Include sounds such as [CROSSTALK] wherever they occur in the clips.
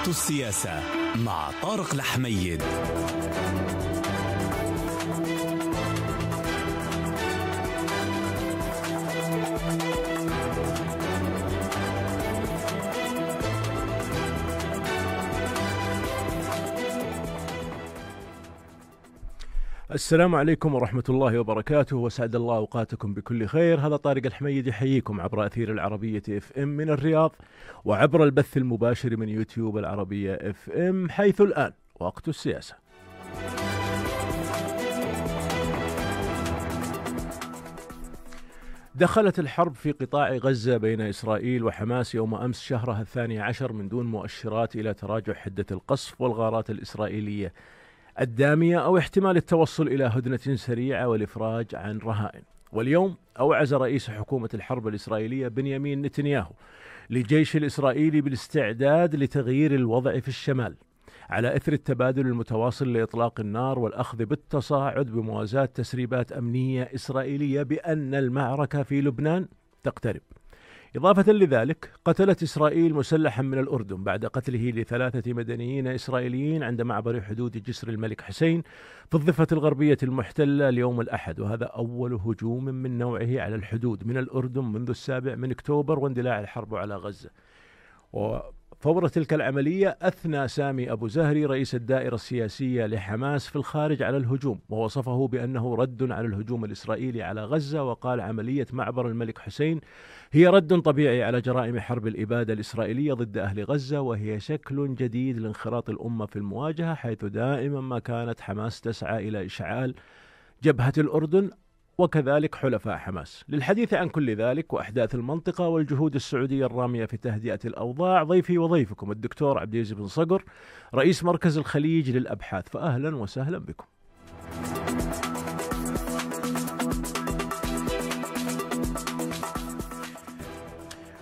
وقت السياسة مع طارق الحميد السلام عليكم ورحمة الله وبركاته وسعد الله أوقاتكم بكل خير هذا طارق الحميد يحييكم عبر أثير العربية اف ام من الرياض وعبر البث المباشر من يوتيوب العربية اف ام حيث الآن وقت السياسة دخلت الحرب في قطاع غزة بين إسرائيل وحماس يوم أمس شهرها الثاني عشر من دون مؤشرات إلى تراجع حدة القصف والغارات الإسرائيلية الدامية أو احتمال التوصل إلى هدنة سريعة والإفراج عن رهائن واليوم أوعز رئيس حكومة الحرب الإسرائيلية بنيامين نتنياهو للجيش الإسرائيلي بالاستعداد لتغيير الوضع في الشمال على إثر التبادل المتواصل لإطلاق النار والأخذ بالتصاعد بموازاة تسريبات أمنية إسرائيلية بأن المعركة في لبنان تقترب إضافة لذلك قتلت إسرائيل مسلحا من الأردن بعد قتله لثلاثة مدنيين إسرائيليين عند معبر حدود جسر الملك حسين في الضفة الغربية المحتلة اليوم الأحد وهذا أول هجوم من نوعه على الحدود من الأردن منذ السابع من أكتوبر واندلاع الحرب على غزة وفور تلك العملية أثنى سامي أبو زهري رئيس الدائرة السياسية لحماس في الخارج على الهجوم ووصفه بأنه رد على الهجوم الإسرائيلي على غزة وقال عملية معبر الملك حسين هي رد طبيعي على جرائم حرب الإبادة الإسرائيلية ضد أهل غزة وهي شكل جديد لانخراط الأمة في المواجهة حيث دائما ما كانت حماس تسعى إلى إشعال جبهة الأردن وكذلك حلفاء حماس للحديث عن كل ذلك وأحداث المنطقة والجهود السعودية الرامية في تهدئة الأوضاع ضيفي وضيفكم الدكتور عبد العزيز بن صقر رئيس مركز الخليج للأبحاث فأهلا وسهلا بكم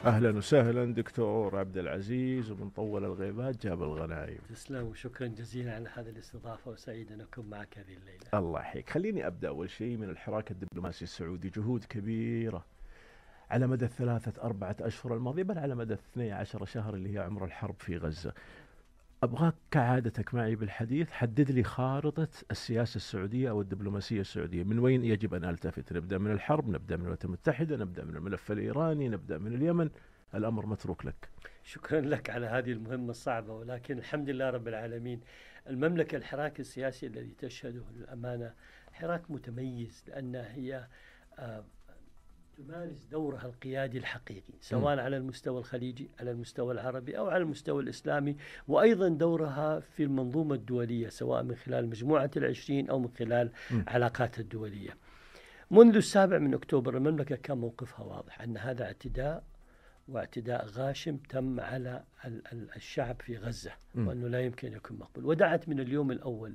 اهلا وسهلا دكتور عبد العزيز ومن طول الغيبات جاب الغنايم تسلم وشكرا جزيلا على هذه الاستضافه وسعيد ان اكون معك هذه الليله الله يحييك خليني ابدا اول شيء من الحراك الدبلوماسي السعودي جهود كبيره على مدى الثلاثة أربعة أشهر الماضية بل على مدى 12 شهر اللي هي عمر الحرب في غزة ابغاك كعادتك معي بالحديث حدد لي خارطه السياسه السعوديه او الدبلوماسيه السعوديه من وين يجب ان التفت نبدا من الحرب نبدا من الولايات المتحده نبدا من الملف الايراني نبدا من اليمن الامر متروك لك شكرا لك على هذه المهمه الصعبه ولكن الحمد لله رب العالمين المملكه الحراك السياسي الذي تشهده الامانه حراك متميز لان هي آه، تمارس دورها القيادي الحقيقي سواء على المستوى الخليجي على المستوى العربي أو على المستوى الإسلامي وأيضا دورها في المنظومة الدولية سواء من خلال مجموعة العشرين أو من خلال علاقاتها الدولية منذ السابع من أكتوبر المملكة كان موقفها واضح أن هذا اعتداء واعتداء غاشم تم على الشعب في غزة وأنه لا يمكن يكون مقبول ودعت من اليوم الأول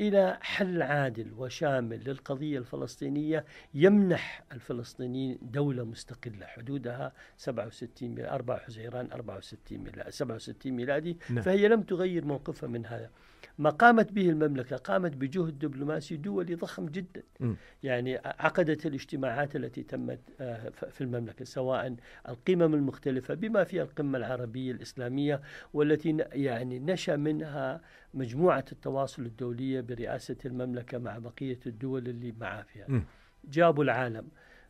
إلى حل عادل وشامل للقضية الفلسطينية يمنح الفلسطينيين دولة مستقلة حدودها 67 ميلادي 4 حزيران 64 ميلادي 67 ميلادي فهي لم تغير موقفها من هذا ما قامت به المملكة قامت بجهد دبلوماسي دولي ضخم جدا م. يعني عقدت الاجتماعات التي تمت آه، في المملكة سواء القمم المختلفة بما فيها القمة العربية الإسلامية والتي يعني نشأ منها مجموعة التواصل الدولية برئاسة المملكة مع بقية الدول اللي معها فيها م. جابوا العالم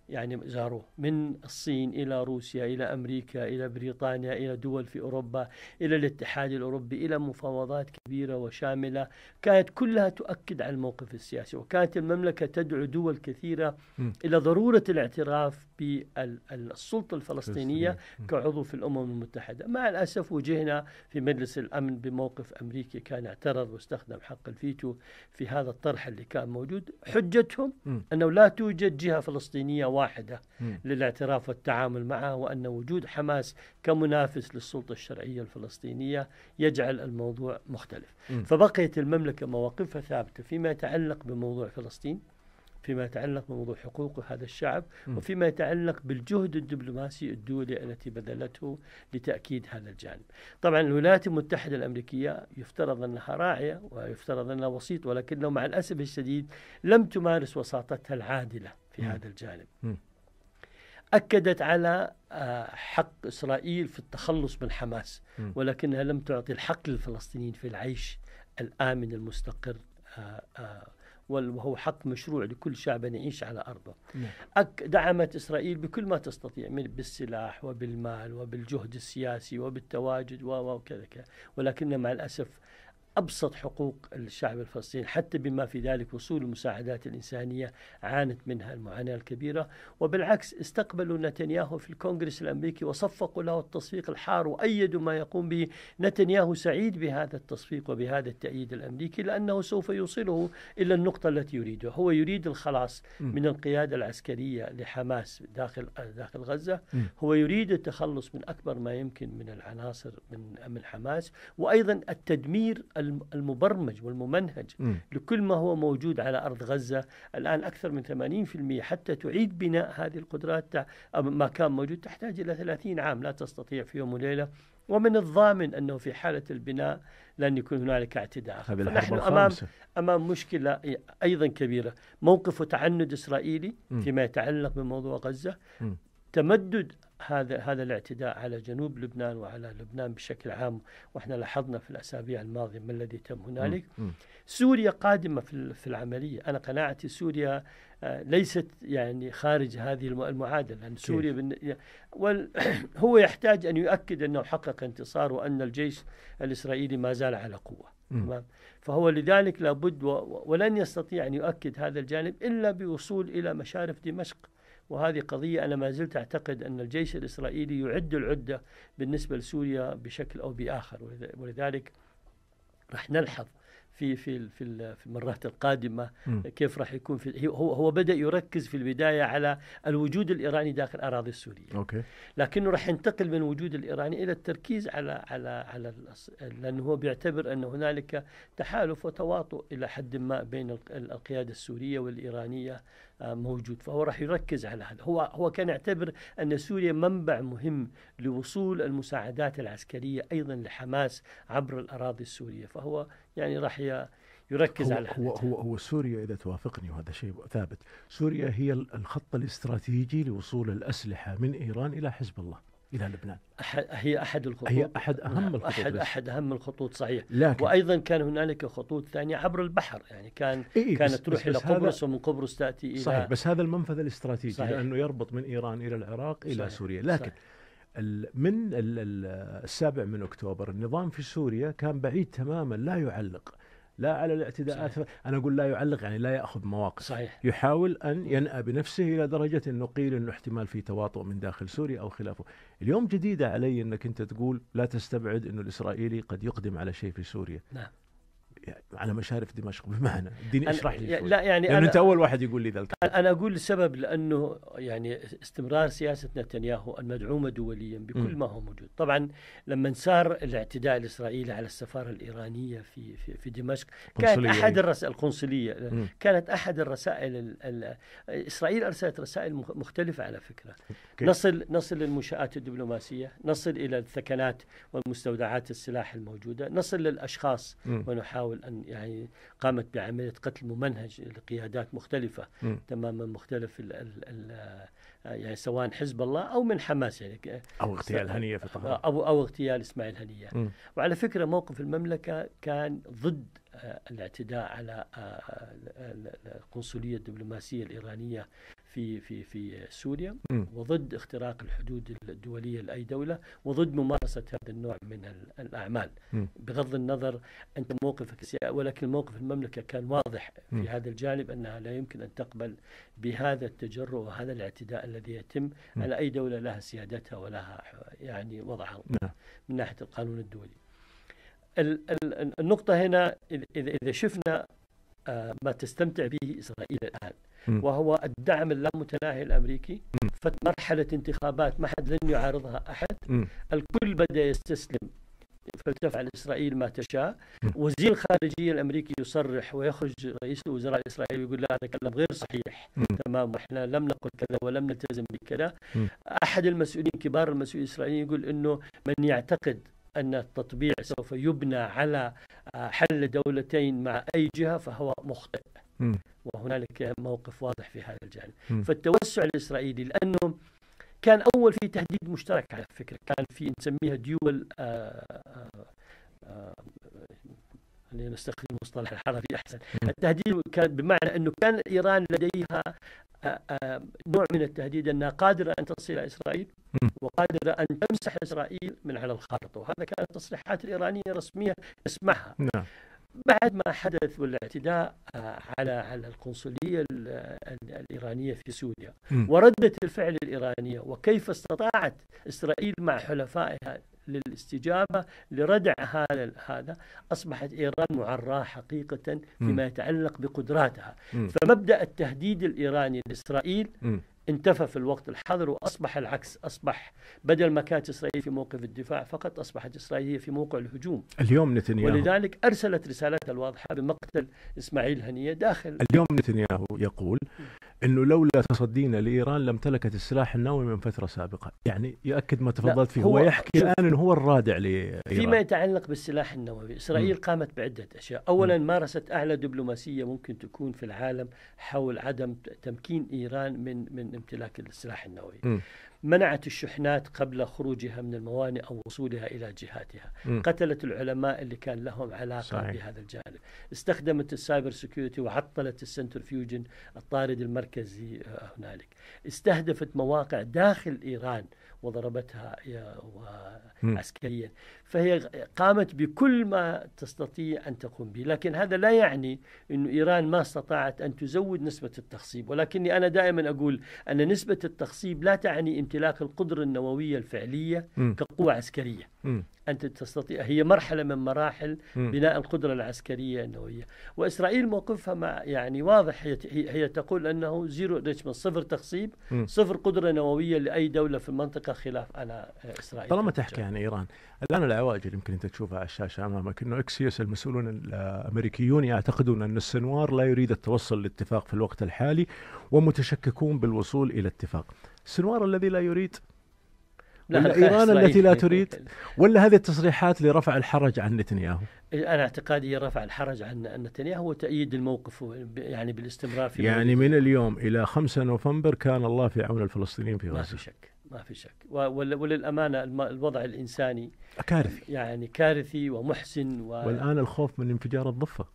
يعني زاروه من الصين إلى روسيا إلى أمريكا إلى بريطانيا إلى دول في أوروبا إلى الاتحاد الأوروبي إلى مفاوضات كبيرة وشاملة كانت كلها تؤكد على الموقف السياسي وكانت المملكة تدعو دول كثيرة م. إلى ضرورة الاعتراف بالسلطة الفلسطينية كعضو في الأمم المتحدة مع الأسف وجهنا في مجلس الأمن بموقف أمريكي كان اعترض واستخدم حق الفيتو في هذا الطرح اللي كان موجود حجتهم م. أنه لا توجد جهة فلسطينية واحدة م. للاعتراف والتعامل معه وأن وجود حماس كمنافس للسلطة الشرعية الفلسطينية يجعل الموضوع مختلف م. فبقيت المملكة مواقفها ثابتة فيما يتعلق بموضوع فلسطين فيما يتعلق بموضوع حقوق هذا الشعب م. وفيما يتعلق بالجهد الدبلوماسي الدولي التي بذلته لتأكيد هذا الجانب طبعا الولايات المتحدة الأمريكية يفترض أنها راعية ويفترض أنها وسيط ولكنه مع الأسف الشديد لم تمارس وساطتها العادلة في م. هذا الجانب م. أكدت على آه، حق إسرائيل في التخلص من حماس م. ولكنها لم تعطي الحق للفلسطينيين في العيش الآمن المستقر آه، آه، وهو حق مشروع لكل شعب أن يعيش على أرضه نعم. دعمت إسرائيل بكل ما تستطيع من بالسلاح وبالمال وبالجهد السياسي وبالتواجد وكذا ولكن مع الأسف أبسط حقوق الشعب الفلسطيني حتى بما في ذلك وصول المساعدات الإنسانية عانت منها المعاناة الكبيرة وبالعكس استقبلوا نتنياهو في الكونغرس الأمريكي وصفقوا له التصفيق الحار وأيدوا ما يقوم به نتنياهو سعيد بهذا التصفيق وبهذا التأييد الأمريكي لأنه سوف يوصله إلى النقطة التي يريدها هو يريد الخلاص من القيادة العسكرية لحماس داخل داخل غزة هو يريد التخلص من أكبر ما يمكن من العناصر من من حماس وأيضا التدمير المبرمج والممنهج م. لكل ما هو موجود على أرض غزة الآن أكثر من 80% حتى تعيد بناء هذه القدرات ما كان موجود تحتاج إلى 30 عام لا تستطيع في يوم وليلة ومن الضامن أنه في حالة البناء لن يكون هنالك اعتداء نحن أمام, أمام مشكلة أيضا كبيرة موقف تعند إسرائيلي م. فيما يتعلق بموضوع غزة م. تمدد هذا هذا الاعتداء على جنوب لبنان وعلى لبنان بشكل عام واحنا لاحظنا في الاسابيع الماضيه ما الذي تم هنالك سوريا قادمه في في العمليه انا قناعتي سوريا آه، ليست يعني خارج هذه المعادله لان سوريا بن... [CLEARS THROAT] هو يحتاج ان يؤكد انه حقق انتصار وان الجيش الاسرائيلي ما زال على قوه تمام فهو لذلك لابد و... ولن يستطيع ان يؤكد هذا الجانب الا بوصول الى مشارف دمشق وهذه قضية أنا ما زلت أعتقد أن الجيش الإسرائيلي يعد العدة بالنسبة لسوريا بشكل أو بآخر ولذلك راح نلحظ في في في في المرات القادمه م. كيف راح يكون في هو هو بدا يركز في البدايه على الوجود الايراني داخل الاراضي السوريه أوكي. لكنه راح ينتقل من وجود الايراني الى التركيز على على على لانه هو بيعتبر ان هنالك تحالف وتواطؤ الى حد ما بين القياده السوريه والايرانيه آه، موجود فهو راح يركز على هذا هو هو كان يعتبر أن سوريا منبع مهم لوصول المساعدات العسكرية أيضا لحماس عبر الأراضي السورية فهو يعني راح يركز هو على هو, هو هو سوريا اذا توافقني وهذا شيء ثابت، سوريا هي الخط الاستراتيجي لوصول الاسلحه من ايران الى حزب الله. الى لبنان هي احد الخطوط هي احد اهم نعم، الخطوط احد احد اهم الخطوط صحيح لكن وايضا كان هنالك خطوط ثانيه عبر البحر يعني كان إيه كانت بس تروح بس الى قبرص ومن قبرص تاتي الى صحيح بس هذا المنفذ الاستراتيجي صحيح. لانه يربط من ايران الى العراق الى صحيح. سوريا لكن صحيح. من السابع من اكتوبر النظام في سوريا كان بعيد تماما لا يعلق لا على الاعتداءات صحيح. انا اقول لا يعلق يعني لا ياخذ مواقف صحيح. يحاول ان ينأى بنفسه الى درجه انه قيل انه احتمال في تواطؤ من داخل سوريا او خلافه اليوم جديده علي انك انت تقول لا تستبعد انه الاسرائيلي قد يقدم على شيء في سوريا نعم. على مشارف دمشق بمعنى اديني اشرح لي لا يعني أنا انت اول واحد يقول لي ذا الكلام انا اقول السبب لانه يعني استمرار سياسه نتنياهو المدعومه دوليا بكل ما هو موجود طبعا لما صار الاعتداء الاسرائيلي على السفاره الايرانيه في في, في دمشق كانت احد الرسائل القنصليه م. كانت احد الرسائل الـ الـ اسرائيل ارسلت رسائل مختلفه على فكره كي. نصل نصل للمنشات الدبلوماسيه نصل الى الثكنات والمستودعات السلاح الموجوده نصل للاشخاص م. ونحاول تحاول أن يعني قامت بعملية قتل ممنهج لقيادات مختلفة م. تماما مختلف ال ال الـ آه، يعني سواء حزب الله أو من حماس يعني أو اغتيال هنية في طهران أو, أو اغتيال إسماعيل هنية م. وعلى فكرة موقف المملكة كان ضد آه، الاعتداء على آه، القنصلية الدبلوماسية الإيرانية في في في سوريا وضد اختراق الحدود الدوليه لاي دوله وضد ممارسه هذا النوع من الاعمال بغض النظر انت موقفك ولكن موقف المملكه كان واضح في هذا الجانب انها لا يمكن ان تقبل بهذا التجرؤ وهذا الاعتداء الذي يتم على اي دوله لها سيادتها ولها يعني وضعها نعم. من ناحيه القانون الدولي. النقطه هنا اذا شفنا آه، ما تستمتع به اسرائيل الان وهو الدعم اللامتناهي الامريكي مرحله انتخابات ما حد لن يعارضها احد الكل بدا يستسلم فتفعل اسرائيل ما تشاء وزير الخارجيه الامريكي يصرح ويخرج رئيس الوزراء الاسرائيلي يقول لا هذا كلام غير صحيح تمام واحنا لم نقل كذا ولم نلتزم بكذا احد المسؤولين كبار المسؤولين الاسرائيليين يقول انه من يعتقد ان التطبيع سوف يبنى على آه، حل دولتين مع اي جهه فهو مخطئ وهنالك موقف واضح في هذا الجانب فالتوسع الإسرائيلي لأنه كان أول في تهديد مشترك على فكرة كان في نسميها ديول آه، آه، آه، خلينا نستخدم المصطلح الحرفي احسن التهديد كان بمعنى انه كان ايران لديها نوع من التهديد انها قادره ان تصل الى اسرائيل وقادره ان تمسح اسرائيل من على الخارطه وهذا كانت تصريحات الايرانيه الرسميه نسمعها نعم. بعد ما حدث والاعتداء آه، على على القنصليه الايرانيه في سوريا ورده الفعل الايرانيه وكيف استطاعت اسرائيل مع حلفائها للاستجابه لردع هذا هذا اصبحت ايران معراه حقيقه فيما يتعلق بقدراتها فمبدا التهديد الايراني لاسرائيل انتفى في الوقت الحاضر واصبح العكس، اصبح بدل ما كانت اسرائيل في موقف الدفاع فقط اصبحت اسرائيل هي في موقع الهجوم. اليوم نتنياهو ولذلك ارسلت رسالتها الواضحه بمقتل اسماعيل هنيه داخل اليوم نتنياهو يقول انه لولا تصدينا لايران لامتلكت السلاح النووي من فتره سابقه، يعني يؤكد ما تفضلت فيه، هو, هو يحكي الان انه هو الرادع لايران فيما يتعلق بالسلاح النووي، اسرائيل م. قامت بعده اشياء، اولا م. مارست اعلى دبلوماسيه ممكن تكون في العالم حول عدم تمكين ايران من من امتلاك السلاح النووي. م. منعت الشحنات قبل خروجها من الموانئ أو وصولها إلى جهاتها م. قتلت العلماء اللي كان لهم علاقة صحيح. بهذا الجانب استخدمت السايبر سيكيورتي وعطلت السنترفيوجن الطارد المركزي آه، هنالك استهدفت مواقع داخل إيران وضربتها عسكريا فهي قامت بكل ما تستطيع أن تقوم به لكن هذا لا يعني أن إيران ما استطاعت أن تزود نسبة التخصيب ولكني أنا دائما أقول أن نسبة التخصيب لا تعني امتلاك القدرة النووية الفعلية كقوة عسكرية أنت تستطيع هي مرحلة من مراحل بناء القدرة العسكرية النووية وإسرائيل موقفها مع يعني واضح هي, هي تقول أنه زيرو من صفر تخصيب صفر قدرة نووية لأي دولة في المنطقة خلاف على آه، إسرائيل طالما تحكي عن إيران الآن العواجل يمكن أنت تشوفها على الشاشة أمامك أنه إكسيوس المسؤولون الأمريكيون يعتقدون أن السنوار لا يريد التوصل لاتفاق في الوقت الحالي ومتشككون بالوصول إلى اتفاق السنوار الذي لا يريد ولا إيران التي لا تريد ولا هذه التصريحات لرفع الحرج عن نتنياهو إيه، أنا اعتقادي رفع الحرج عن نتنياهو وتأييد الموقف يعني بالاستمرار في يعني من اليوم إلى 5 نوفمبر كان الله في عون الفلسطينيين في غزة ما في شك ما في شك وللأمانة الوضع الإنساني كارثي يعني كارثي ومحسن و... والآن الخوف من انفجار الضفة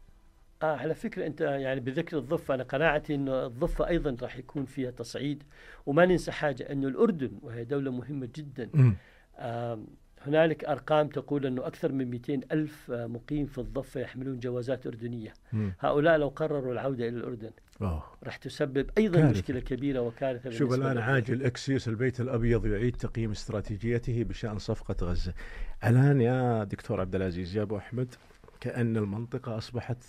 آه على فكرة أنت يعني بذكر الضفة أنا قناعتي أنه الضفة أيضا راح يكون فيها تصعيد وما ننسى حاجة أنه الأردن وهي دولة مهمة جدا آه هنالك أرقام تقول أنه أكثر من 200 ألف آه، مقيم في الضفة يحملون جوازات أردنية م. هؤلاء لو قرروا العودة إلى الأردن راح تسبب أيضا كارثة. مشكلة كبيرة وكارثة شوف الآن عاجل إكسيوس البيت الأبيض يعيد تقييم استراتيجيته بشأن صفقة غزة الآن يا دكتور عبد العزيز يا أبو أحمد كأن المنطقة أصبحت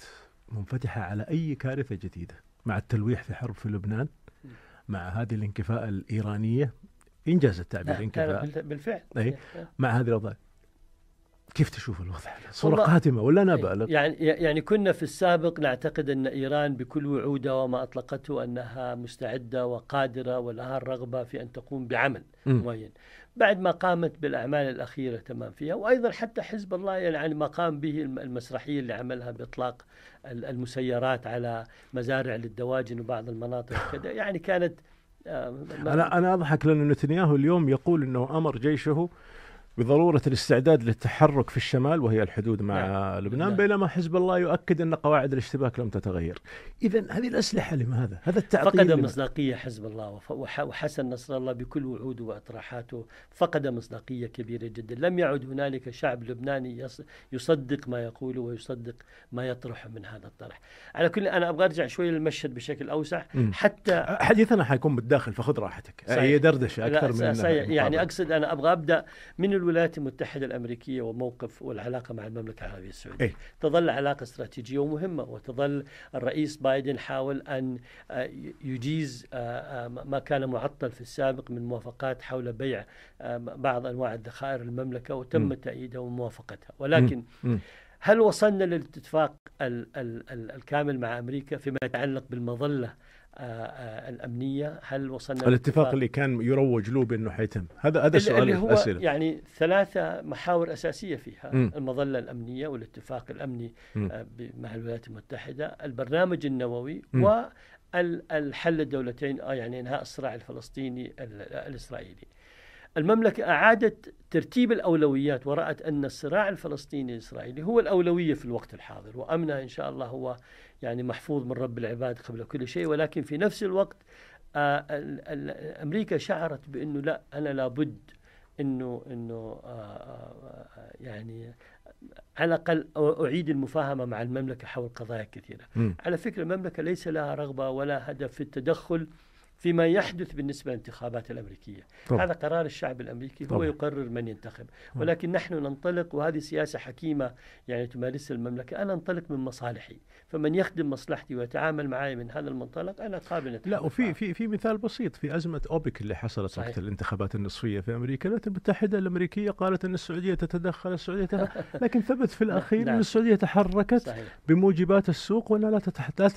منفتحة على أي كارثة جديدة مع التلويح في حرب في لبنان مع هذه الانكفاءة الإيرانية إنجاز التعبير انكفاء بالفعل أي مع هذه الأوضاع كيف تشوف الوضع؟ صورة قاتمة ولا أنا إيه، بالغ؟ يعني يعني كنا في السابق نعتقد أن إيران بكل وعودها وما أطلقته أنها مستعدة وقادرة ولها الرغبة في أن تقوم بعمل معين. بعد ما قامت بالأعمال الأخيرة تمام فيها وأيضا حتى حزب الله يعني ما قام به المسرحية اللي عملها بإطلاق المسيرات على مزارع للدواجن وبعض المناطق كذا [LAUGHS] يعني كانت آه، أنا أنا أضحك لأن نتنياهو اليوم يقول أنه أمر جيشه بضروره الاستعداد للتحرك في الشمال وهي الحدود مع نعم. لبنان نعم. بينما حزب الله يؤكد ان قواعد الاشتباك لم تتغير. اذا هذه الاسلحه لماذا؟ هذا التعقيد فقد مصداقيه حزب الله وحسن نصر الله بكل وعوده واطراحاته فقد مصداقيه كبيره جدا، لم يعد هنالك شعب لبناني يصدق ما يقوله ويصدق ما يطرحه من هذا الطرح. على كل انا ابغى ارجع شوي للمشهد بشكل اوسع م. حتى حديثنا حيكون بالداخل فخذ راحتك. صحيح. هي دردشه اكثر من صحيح. يعني اقصد انا ابغى ابدا من الولايات المتحدة الأمريكية وموقف والعلاقة مع المملكة العربية السعودية إيه؟ تظل علاقة استراتيجية ومهمة وتظل الرئيس بايدن حاول أن آه، يجيز آه، آه، ما كان معطل في السابق من موافقات حول بيع بعض أنواع الذخائر المملكة وتم تأييدها وموافقتها ولكن م. م. هل وصلنا للاتفاق الكامل مع امريكا فيما يتعلق بالمظله آه، آه، الامنيه هل وصلنا الاتفاق اللي كان يروج له بانه حيتم هذا هذا السؤال اللي هو الأسئلة. يعني ثلاثه محاور اساسيه فيها م. المظله الامنيه والاتفاق الامني آه، مع الولايات المتحده البرنامج النووي م. والحل الدولتين يعني انهاء الصراع الفلسطيني الاسرائيلي المملكة أعادت ترتيب الأولويات ورأت أن الصراع الفلسطيني الإسرائيلي هو الأولوية في الوقت الحاضر وأمنها إن شاء الله هو يعني محفوظ من رب العباد قبل كل شيء ولكن في نفس الوقت آه، أمريكا شعرت بأنه لا أنا لابد أنه أنه آه، آه، يعني على الأقل أعيد المفاهمة مع المملكة حول قضايا كثيرة م. على فكرة المملكة ليس لها رغبة ولا هدف في التدخل فيما يحدث بالنسبة للانتخابات الأمريكية طبعا. هذا قرار الشعب الأمريكي طبعا. هو يقرر من ينتخب ولكن نحن ننطلق وهذه سياسة حكيمة يعني تمارسها المملكة أنا أنطلق من مصالحي فمن يخدم مصلحتي ويتعامل معي من هذا المنطلق أنا قابل لا وفي في في مثال بسيط في أزمة أوبك اللي حصلت وقت الانتخابات النصفية في أمريكا الولايات المتحدة الأمريكية قالت أن السعودية تتدخل السعودية [LAUGHS] لكن ثبت في الأخير نعم. أن السعودية تحركت صحيح. بموجبات السوق وأنها لا,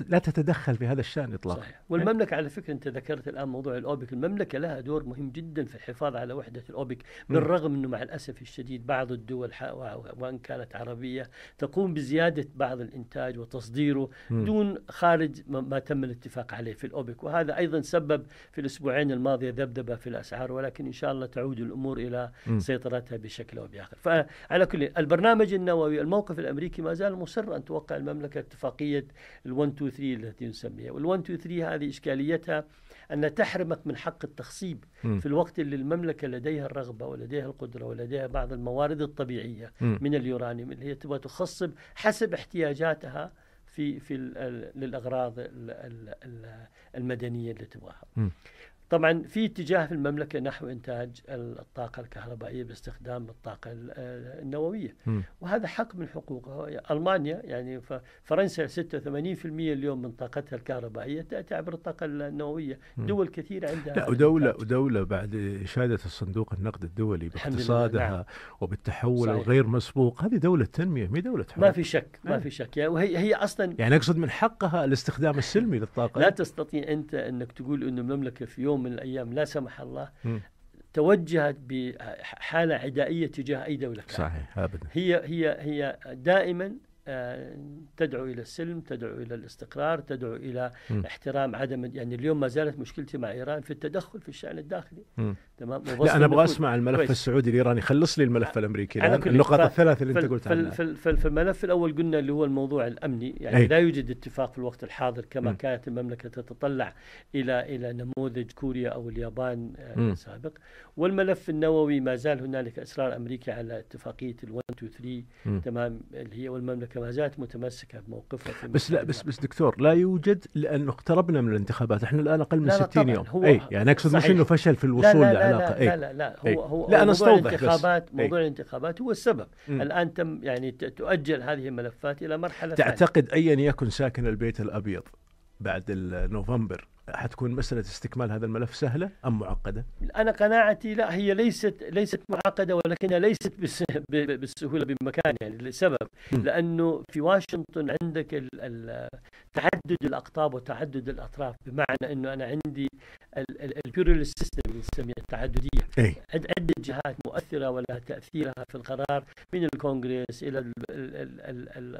لا تتدخل في هذا الشأن إطلاقا والمملكة على فكرة أنت ذكرت ذكرت الان موضوع الاوبك، المملكه لها دور مهم جدا في الحفاظ على وحده الاوبك، بالرغم انه مع الاسف الشديد بعض الدول وان كانت عربيه تقوم بزياده بعض الانتاج وتصديره م. دون خارج ما تم الاتفاق عليه في الاوبك، وهذا ايضا سبب في الاسبوعين الماضيه ذبذبه في الاسعار ولكن ان شاء الله تعود الامور الى سيطرتها بشكل او باخر، فعلى كل البرنامج النووي الموقف الامريكي ما زال مصر ان توقع المملكه اتفاقيه ال 1 2 3 التي نسميها، وال 1 2 3 هذه اشكاليتها أن تحرمك من حق التخصيب م. في الوقت اللي المملكة لديها الرغبة ولديها القدرة ولديها بعض الموارد الطبيعية م. من اليورانيوم اللي هي تبغى تخصب حسب احتياجاتها في في للاغراض المدنيه اللي تبغاها. طبعا في اتجاه في المملكه نحو انتاج الطاقه الكهربائيه باستخدام الطاقه النوويه م. وهذا حق من حقوقها المانيا يعني فرنسا 86% اليوم من طاقتها الكهربائيه تاتي عبر الطاقه النوويه م. دول كثيره عندها لا ودوله الانتاج. ودوله بعد اشاده الصندوق النقد الدولي باقتصادها نعم. وبالتحول صحيح. الغير مسبوق هذه دوله تنميه مي دوله حروب. ما في شك ما نعم. في شك يعني وهي هي اصلا يعني اقصد من حقها الاستخدام السلمي للطاقه لا تستطيع انت انك تقول انه المملكه في يوم من الأيام لا سمح الله م. توجهت بحالة عدائية تجاه أي دولة كانت. صحيح أبدا هي هي هي دائما تدعو الى السلم، تدعو الى الاستقرار، تدعو الى م. احترام عدم يعني اليوم ما زالت مشكلتي مع ايران في التدخل في الشان الداخلي م. تمام لا انا ابغى اسمع الملف كويس. السعودي الايراني خلص لي الملف الامريكي الان النقط الثلاثه اللي انت قلت عنها في, في الملف الاول قلنا اللي هو الموضوع الامني يعني أي. لا يوجد اتفاق في الوقت الحاضر كما م. كانت المملكه تتطلع الى الى نموذج كوريا او اليابان آه، السابق والملف النووي ما زال هنالك اصرار امريكي على اتفاقيه ال 1 2 3 تمام اللي هي والمملكه متمسكه ما زالت متمسكه بموقفها بس لا بس بس دكتور لا يوجد لانه اقتربنا من الانتخابات احنا الان اقل من 60 يوم هو اي يعني اقصد مش انه فشل في الوصول إيه. لا لا لا لا, لا, لا هو أي. هو لا أنا موضوع الانتخابات بس. إيه. موضوع الانتخابات هو السبب م. الان تم يعني تؤجل هذه الملفات الى مرحله تعتقد ايا يكن ساكن البيت الابيض بعد نوفمبر حتكون مسألة استكمال هذا الملف سهلة أم معقدة؟ أنا قناعتي لا هي ليست ليست معقدة ولكنها ليست بالسهولة بمكان يعني لسبب لأنه في واشنطن عندك تعدد الأقطاب وتعدد الأطراف بمعنى أنه أنا عندي البيورال سيستم نسميها التعددية إيه. عدة جهات مؤثرة ولها تأثيرها في القرار من الكونغرس إلى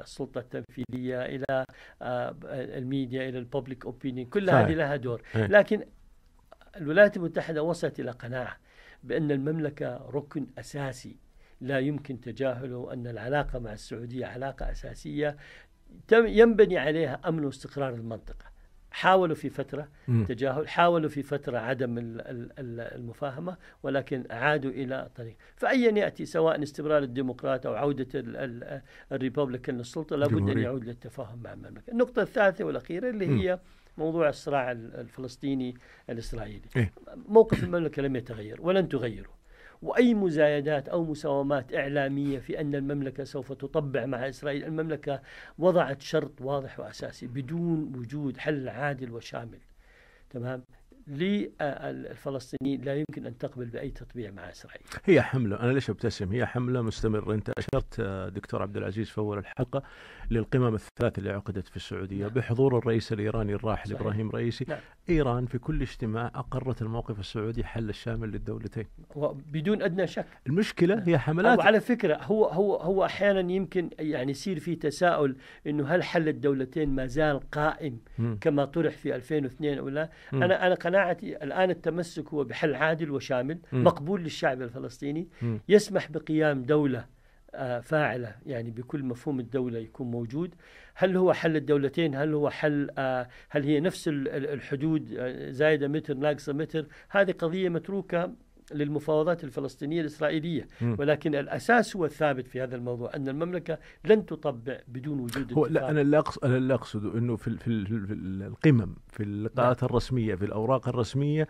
السلطة التنفيذية إلى آه، الميديا إلى الببليك أوبينيون كل هذه لها دور إيه. لكن الولايات المتحدة وصلت إلى قناعة بأن المملكة ركن أساسي لا يمكن تجاهله أن العلاقة مع السعودية علاقة أساسية ينبني عليها أمن واستقرار المنطقة حاولوا في فترة تجاهل حاولوا في فترة عدم المفاهمة ولكن عادوا إلى طريق فأيا يأتي سواء استمرار الديمقراط أو عودة الريبوبليكان للسلطة لابد أن يعود للتفاهم مع المملكة النقطة الثالثة والأخيرة اللي هي موضوع الصراع الفلسطيني الإسرائيلي إيه. موقف المملكة لم يتغير ولن تغيره وأي مزايدات أو مساومات إعلامية في أن المملكة سوف تطبع مع إسرائيل المملكة وضعت شرط واضح وأساسي بدون وجود حل عادل وشامل تمام للفلسطينيين لا يمكن ان تقبل باي تطبيع مع اسرائيل. هي حمله، انا ليش ابتسم؟ هي حمله مستمره، انت اشرت آه، دكتور عبد العزيز في اول الحلقه للقمم الثلاث اللي عقدت في السعوديه نعم. بحضور الرئيس الايراني الراحل صحيح. ابراهيم رئيسي، نعم. ايران في كل اجتماع اقرت الموقف السعودي حل الشامل للدولتين. بدون ادنى شك. المشكله نعم. هي حملات وعلى فكره هو هو هو احيانا يمكن يعني يصير في تساؤل انه هل حل الدولتين ما زال قائم م. كما طرح في 2002 او لا؟ انا انا قناعتي الآن التمسك هو بحل عادل وشامل م. مقبول للشعب الفلسطيني م. يسمح بقيام دولة آه، فاعلة يعني بكل مفهوم الدولة يكون موجود هل هو حل الدولتين هل هو حل آه، هل هي نفس الحدود آه، زايدة متر ناقصة متر هذه قضية متروكة للمفاوضات الفلسطينية الإسرائيلية م. ولكن الأساس هو الثابت في هذا الموضوع أن المملكة لن تطبع بدون وجود هو لا أنا لا أقصد, أقصد أنه في, في, في القمم في اللقاءات نعم. الرسمية في الأوراق الرسمية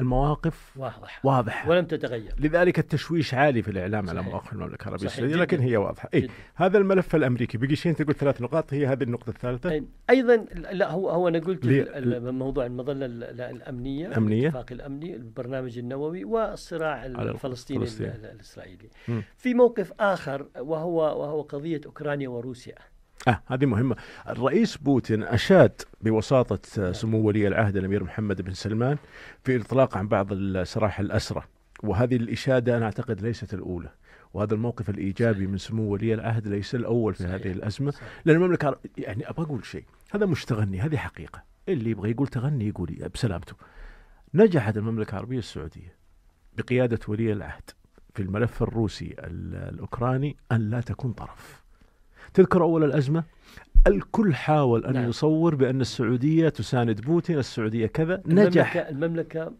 المواقف واضحة واضحة ولم تتغير لذلك التشويش عالي في الاعلام صحيح. على مواقف المملكه العربيه السعوديه لكن هي واضحه اي هذا الملف الامريكي بقي شيء انت قلت ثلاث نقاط هي هذه النقطه الثالثه أي. ايضا لا هو هو انا قلت لي... موضوع المظله الامنيه الامنيه الاتفاق الامني البرنامج النووي والصراع الفلسطيني الاسرائيلي في موقف اخر وهو وهو قضيه اوكرانيا وروسيا آه هذه مهمة الرئيس بوتين أشاد بوساطة آه، سمو ولي العهد الأمير محمد بن سلمان في الإطلاق عن بعض سراح الأسرة وهذه الإشادة أنا أعتقد ليست الأولى وهذا الموقف الإيجابي صحيح. من سمو ولي العهد ليس الأول في صحيح. هذه الأزمة صحيح. لأن المملكة يعني أبغى أقول شيء هذا مش تغني هذه حقيقة اللي يبغى يقول تغني يقول بسلامته نجحت المملكة العربية السعودية بقيادة ولي العهد في الملف الروسي الأوكراني أن لا تكون طرف تذكر أول الأزمة الكل حاول أن نعم. يصور بأن السعودية تساند بوتين السعودية كذا المملكة نجح المملكة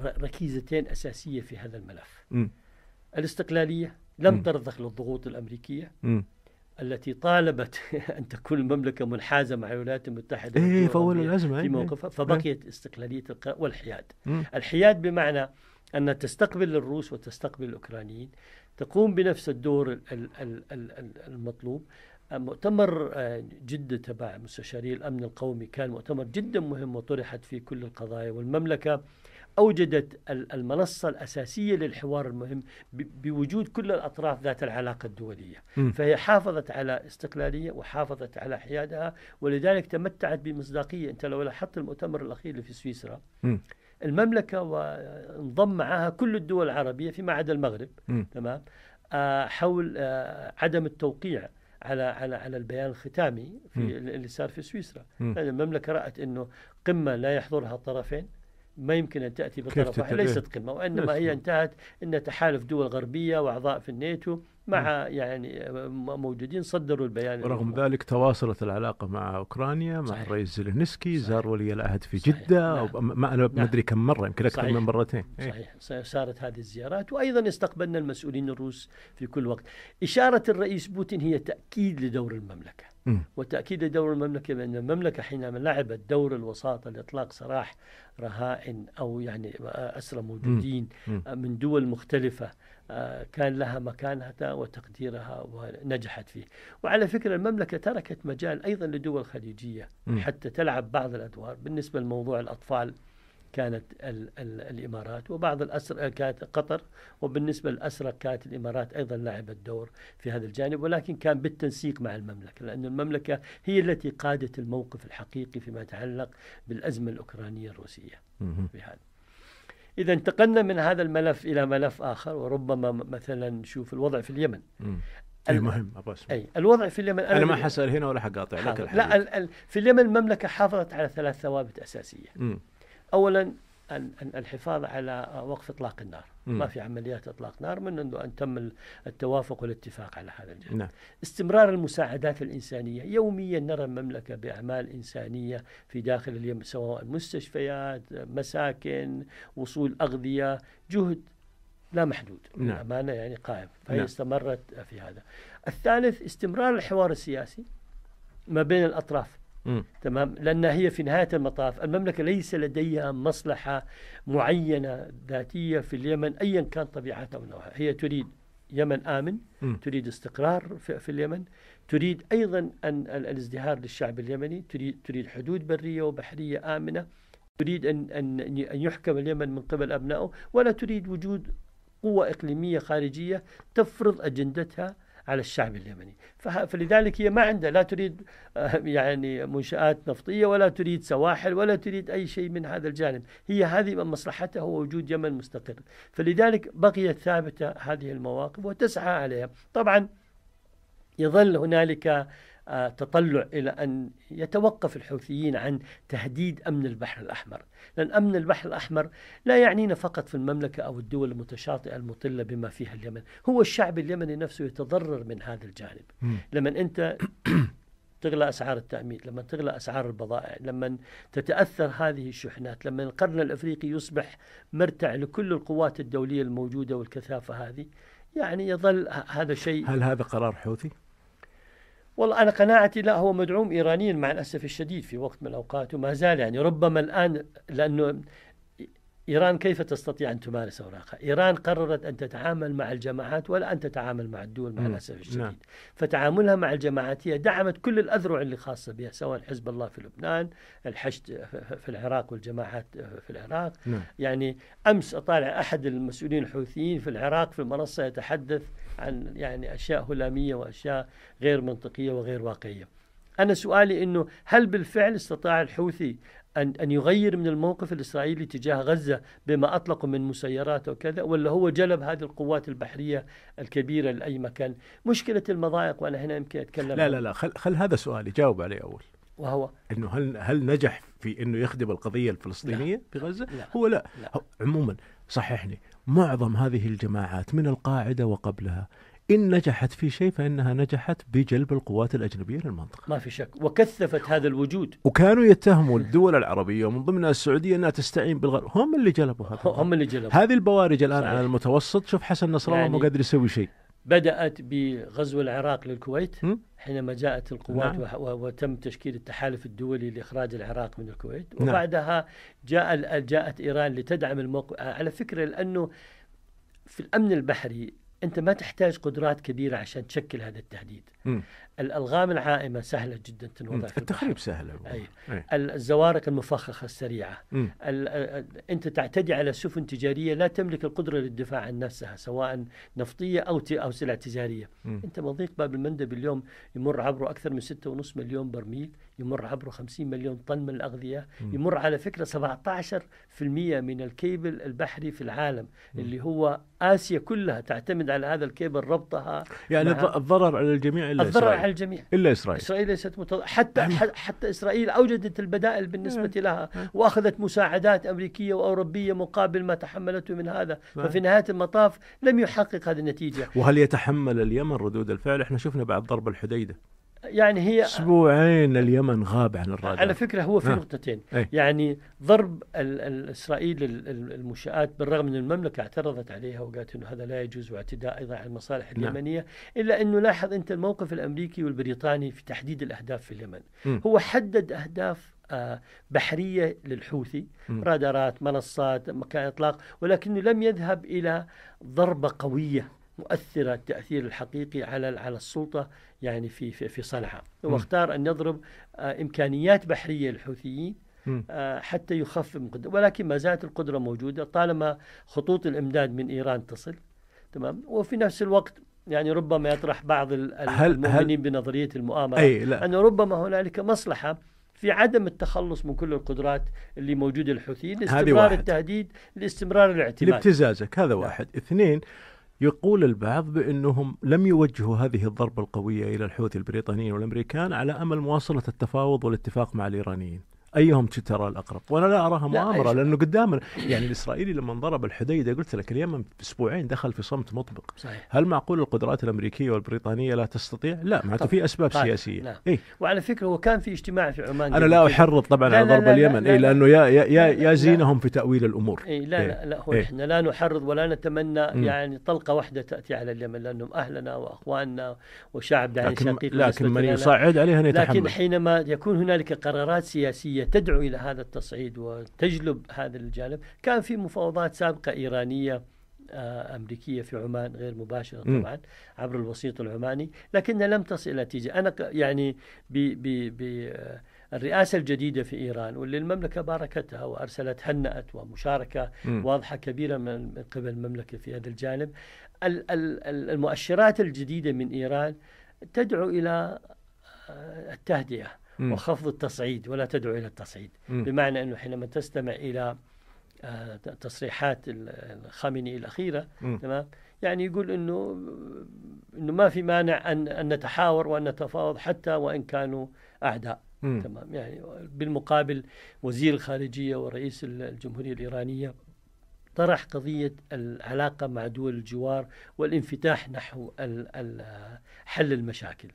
ركيزتين أساسية في هذا الملف م. الاستقلالية لم م. ترضخ للضغوط الأمريكية م. التي طالبت [LAUGHS] أن تكون المملكة منحازة مع الولايات المتحدة إيه فأول الأزمة في إيه، إيه. موقفها إيه. فبقيت استقلالية القرار والحياد م. الحياد بمعنى أن تستقبل الروس وتستقبل الأوكرانيين تقوم بنفس الدور المطلوب مؤتمر آه، جدة تبع مستشاري الأمن القومي كان مؤتمر جدا مهم وطرحت فيه كل القضايا والمملكة أوجدت المنصة الأساسية للحوار المهم بوجود كل الأطراف ذات العلاقة الدولية م. فهي حافظت على استقلالية وحافظت على حيادها ولذلك تمتعت بمصداقية أنت لو لاحظت المؤتمر الأخير اللي في سويسرا م. المملكه وانضم معها كل الدول العربيه فيما عدا المغرب م. تمام آه، حول آه، عدم التوقيع على على على البيان الختامي في اللي صار في سويسرا يعني المملكه رات انه قمه لا يحضرها الطرفين ما يمكن ان تاتي بطرف واحد ليست قمه وانما هي انتهت ان تحالف دول غربيه واعضاء في الناتو مع نعم. يعني موجودين صدروا البيان رغم ذلك تواصلت العلاقة مع أوكرانيا مع صحيح. الرئيس زيلينسكي زار ولي العهد في صحيح. جدة نعم. ما أنا نعم. ما أدري كم مرة يمكن أكثر من مرتين إيه. صحيح صارت هذه الزيارات وأيضا استقبلنا المسؤولين الروس في كل وقت إشارة الرئيس بوتين هي تأكيد لدور المملكة م. وتأكيد لدور المملكة بأن المملكة حينما لعبت دور الوساطة لإطلاق سراح رهائن أو يعني آه، أسرى موجودين م. م. من دول مختلفة آه، كان لها مكانتها وتقديرها ونجحت فيه وعلى فكرة المملكة تركت مجال أيضا لدول خليجية حتى تلعب بعض الأدوار بالنسبة لموضوع الأطفال كانت الـ الـ الامارات وبعض الاسرى كانت قطر وبالنسبه للاسرى كانت الامارات ايضا لعبت دور في هذا الجانب ولكن كان بالتنسيق مع المملكه لان المملكه هي التي قادت الموقف الحقيقي فيما يتعلق بالازمه الاوكرانيه الروسيه في هذا إذا انتقلنا من هذا الملف إلى ملف آخر وربما مثلا نشوف الوضع في اليمن المهم اي الوضع في اليمن انا, أنا ما حسأل هنا ولا حقاطع لك الحديث. لا ال ال في اليمن المملكه حافظت على ثلاث ثوابت اساسيه. م. اولا الحفاظ على وقف اطلاق النار ما في عمليات اطلاق نار منذ ان تم التوافق والاتفاق على هذا الجانب نعم. استمرار المساعدات الانسانيه يوميا نرى المملكه باعمال انسانيه في داخل اليمن سواء مستشفيات مساكن وصول اغذيه جهد لا محدود نعم. امانه يعني قائم نعم. فهي نعم. استمرت في هذا الثالث استمرار الحوار السياسي ما بين الأطراف تمام لأن هي في نهاية المطاف المملكة ليس لديها مصلحة معينة ذاتية في اليمن أيا كان طبيعتها ونوعها هي تريد يمن آمن م. تريد استقرار في, في اليمن تريد أيضا أن الازدهار للشعب اليمني تريد, تريد حدود برية وبحرية آمنة تريد أن, أن, أن يحكم اليمن من قبل أبنائه ولا تريد وجود قوة إقليمية خارجية تفرض أجندتها على الشعب اليمني فلذلك هي ما عندها لا تريد آه، يعني منشآت نفطية ولا تريد سواحل ولا تريد أي شيء من هذا الجانب هي هذه مصلحتها هو وجود يمن مستقر فلذلك بقيت ثابتة هذه المواقف وتسعى عليها طبعا يظل هنالك آه، تطلع إلى أن يتوقف الحوثيين عن تهديد أمن البحر الأحمر لأن أمن البحر الأحمر لا يعنينا فقط في المملكة أو الدول المتشاطئة المطلة بما فيها اليمن هو الشعب اليمني نفسه يتضرر من هذا الجانب لما أنت [COUGHS] تغلى اسعار التامين، لما تغلى اسعار البضائع، لما تتاثر هذه الشحنات، لما القرن الافريقي يصبح مرتع لكل القوات الدوليه الموجوده والكثافه هذه، يعني يظل هذا شيء هل هذا قرار حوثي؟ والله أنا قناعتي لا هو مدعوم إيرانيا مع الأسف الشديد في وقت من الأوقات وما زال يعني ربما الآن لأنه إيران كيف تستطيع أن تمارس أوراقها؟ إيران قررت أن تتعامل مع الجماعات ولا أن تتعامل مع الدول مع الأسف الشديد نعم. فتعاملها مع الجماعات هي دعمت كل الأذرع اللي خاصة بها سواء حزب الله في لبنان الحشد في العراق والجماعات في العراق نعم. يعني أمس أطالع أحد المسؤولين الحوثيين في العراق في المنصة يتحدث عن يعني أشياء هلامية وأشياء غير منطقية وغير واقعية أنا سؤالي أنه هل بالفعل استطاع الحوثي أن أن يغير من الموقف الإسرائيلي تجاه غزة بما أطلقوا من مسيرات وكذا ولا هو جلب هذه القوات البحرية الكبيرة لأي مكان مشكلة المضايق وأنا هنا يمكن أتكلم لا لا لا خل, خل هذا سؤالي جاوب عليه أول وهو انه هل هل نجح في انه يخدم القضيه الفلسطينيه لا في غزه؟ لا هو لا, لا عموما صححني معظم هذه الجماعات من القاعده وقبلها إن نجحت في شيء فإنها نجحت بجلب القوات الأجنبية للمنطقة ما في شك وكثفت هذا الوجود وكانوا يتهموا الدول العربية ومن ضمنها السعودية أنها تستعين بالغرب هم اللي جلبوا هذا هم اللي جلبوا هذه البوارج الآن صحيح. على المتوسط شوف حسن نصر الله يعني... مو قادر يسوي شيء بدأت بغزو العراق للكويت حينما جاءت القوات نعم. وتم تشكيل التحالف الدولي لإخراج العراق من الكويت نعم. وبعدها جاء جاءت إيران لتدعم الموقف على فكرة لأنه في الأمن البحري انت ما تحتاج قدرات كبيره عشان تشكل هذا التهديد الالغام العائمه سهله جدا تنوضع في التخريب سهله أي. أي. الزوارق المفخخه السريعه ال انت تعتدي على سفن تجاريه لا تملك القدره للدفاع عن نفسها سواء نفطيه او او سلع تجاريه م. انت مضيق باب المندب اليوم يمر عبره اكثر من ونص مليون برميل يمر عبره 50 مليون طن من الاغذيه م. يمر على فكره 17% من الكيبل البحري في العالم م. اللي هو اسيا كلها تعتمد على هذا الكيبل ربطها يعني الضرر على الجميع الا الضرر إسرائيل. على الجميع الا اسرائيل اسرائيل ليست متض... حتى حتى اسرائيل اوجدت البدائل بالنسبه أه. لها أه. واخذت مساعدات امريكيه واوروبيه مقابل ما تحملته من هذا أه. ففي نهايه المطاف لم يحقق هذه النتيجه وهل يتحمل اليمن ردود الفعل احنا شفنا بعد ضرب الحديده يعني هي اسبوعين اليمن غاب عن الرادار على فكره هو في نعم. نقطتين إيه. يعني ضرب اسرائيل المنشات بالرغم ان المملكه اعترضت عليها وقالت انه هذا لا يجوز واعتداء ايضا على المصالح نعم. اليمنيه نعم. الا انه لاحظ انت الموقف الامريكي والبريطاني في تحديد الاهداف في اليمن م. هو حدد اهداف آه، بحريه للحوثي م. رادارات منصات مكان اطلاق ولكنه لم يذهب الى ضربه قويه مؤثرة التأثير الحقيقي على على السلطة يعني في في, في صنعاء واختار أن يضرب آه، إمكانيات بحرية للحوثيين آه، حتى يخفف من ولكن ما زالت القدرة موجودة طالما خطوط الإمداد من إيران تصل تمام وفي نفس الوقت يعني ربما يطرح بعض المؤمنين بنظرية المؤامرة أي لا. أنه ربما هنالك مصلحة في عدم التخلص من كل القدرات اللي موجودة للحوثيين لاستمرار التهديد لاستمرار الاعتماد لابتزازك هذا نعم. واحد اثنين يقول البعض بأنهم لم يوجهوا هذه الضربة القوية إلى الحوثي البريطانيين والأمريكان على أمل مواصلة التفاوض والاتفاق مع الإيرانيين ايهم ترى الاقرب وانا لا اراها مؤامره لا لانه قدامنا يعني الاسرائيلي لما ضرب الحديده قلت لك اليمن باسبوعين دخل في صمت مطبق صحيح. هل معقول القدرات الامريكيه والبريطانيه لا تستطيع؟ لا معناته طيب، في اسباب طبعا. سياسيه نعم. إيه؟ وعلى فكره وكان في اجتماع في عمان انا لا احرض طبعا لا على ضرب اليمن إيه لانه يا يا يا, يا زينهم في تاويل الامور إيه لا إيه؟ لا, لا هو إيه؟ احنا لا نحرض ولا نتمنى م. يعني طلقه واحده تاتي على اليمن لانهم اهلنا واخواننا وشعبنا يعني شقيق لكن من يصعد عليها يتحمل لكن حينما يكون هنالك قرارات سياسيه تدعو إلى هذا التصعيد وتجلب هذا الجانب كان في مفاوضات سابقة إيرانية آه، أمريكية في عمان غير مباشرة طبعا عبر الوسيط العماني لكنها لم تصل إلى نتيجة أنا يعني بالرئاسة الجديدة في إيران واللي المملكة باركتها وأرسلت هنأت ومشاركة م. واضحة كبيرة من قبل المملكة في هذا الجانب المؤشرات الجديدة من إيران تدعو إلى آه، التهدئة وخفض التصعيد ولا تدعو إلى التصعيد بمعنى أنه حينما تستمع إلى آه، تصريحات الخامنئي الأخيرة تمام يعني يقول أنه أنه ما في مانع أن, أن نتحاور وأن نتفاوض حتى وإن كانوا أعداء تمام يعني بالمقابل وزير الخارجية ورئيس الجمهورية الإيرانية طرح قضية العلاقة مع دول الجوار والانفتاح نحو حل المشاكل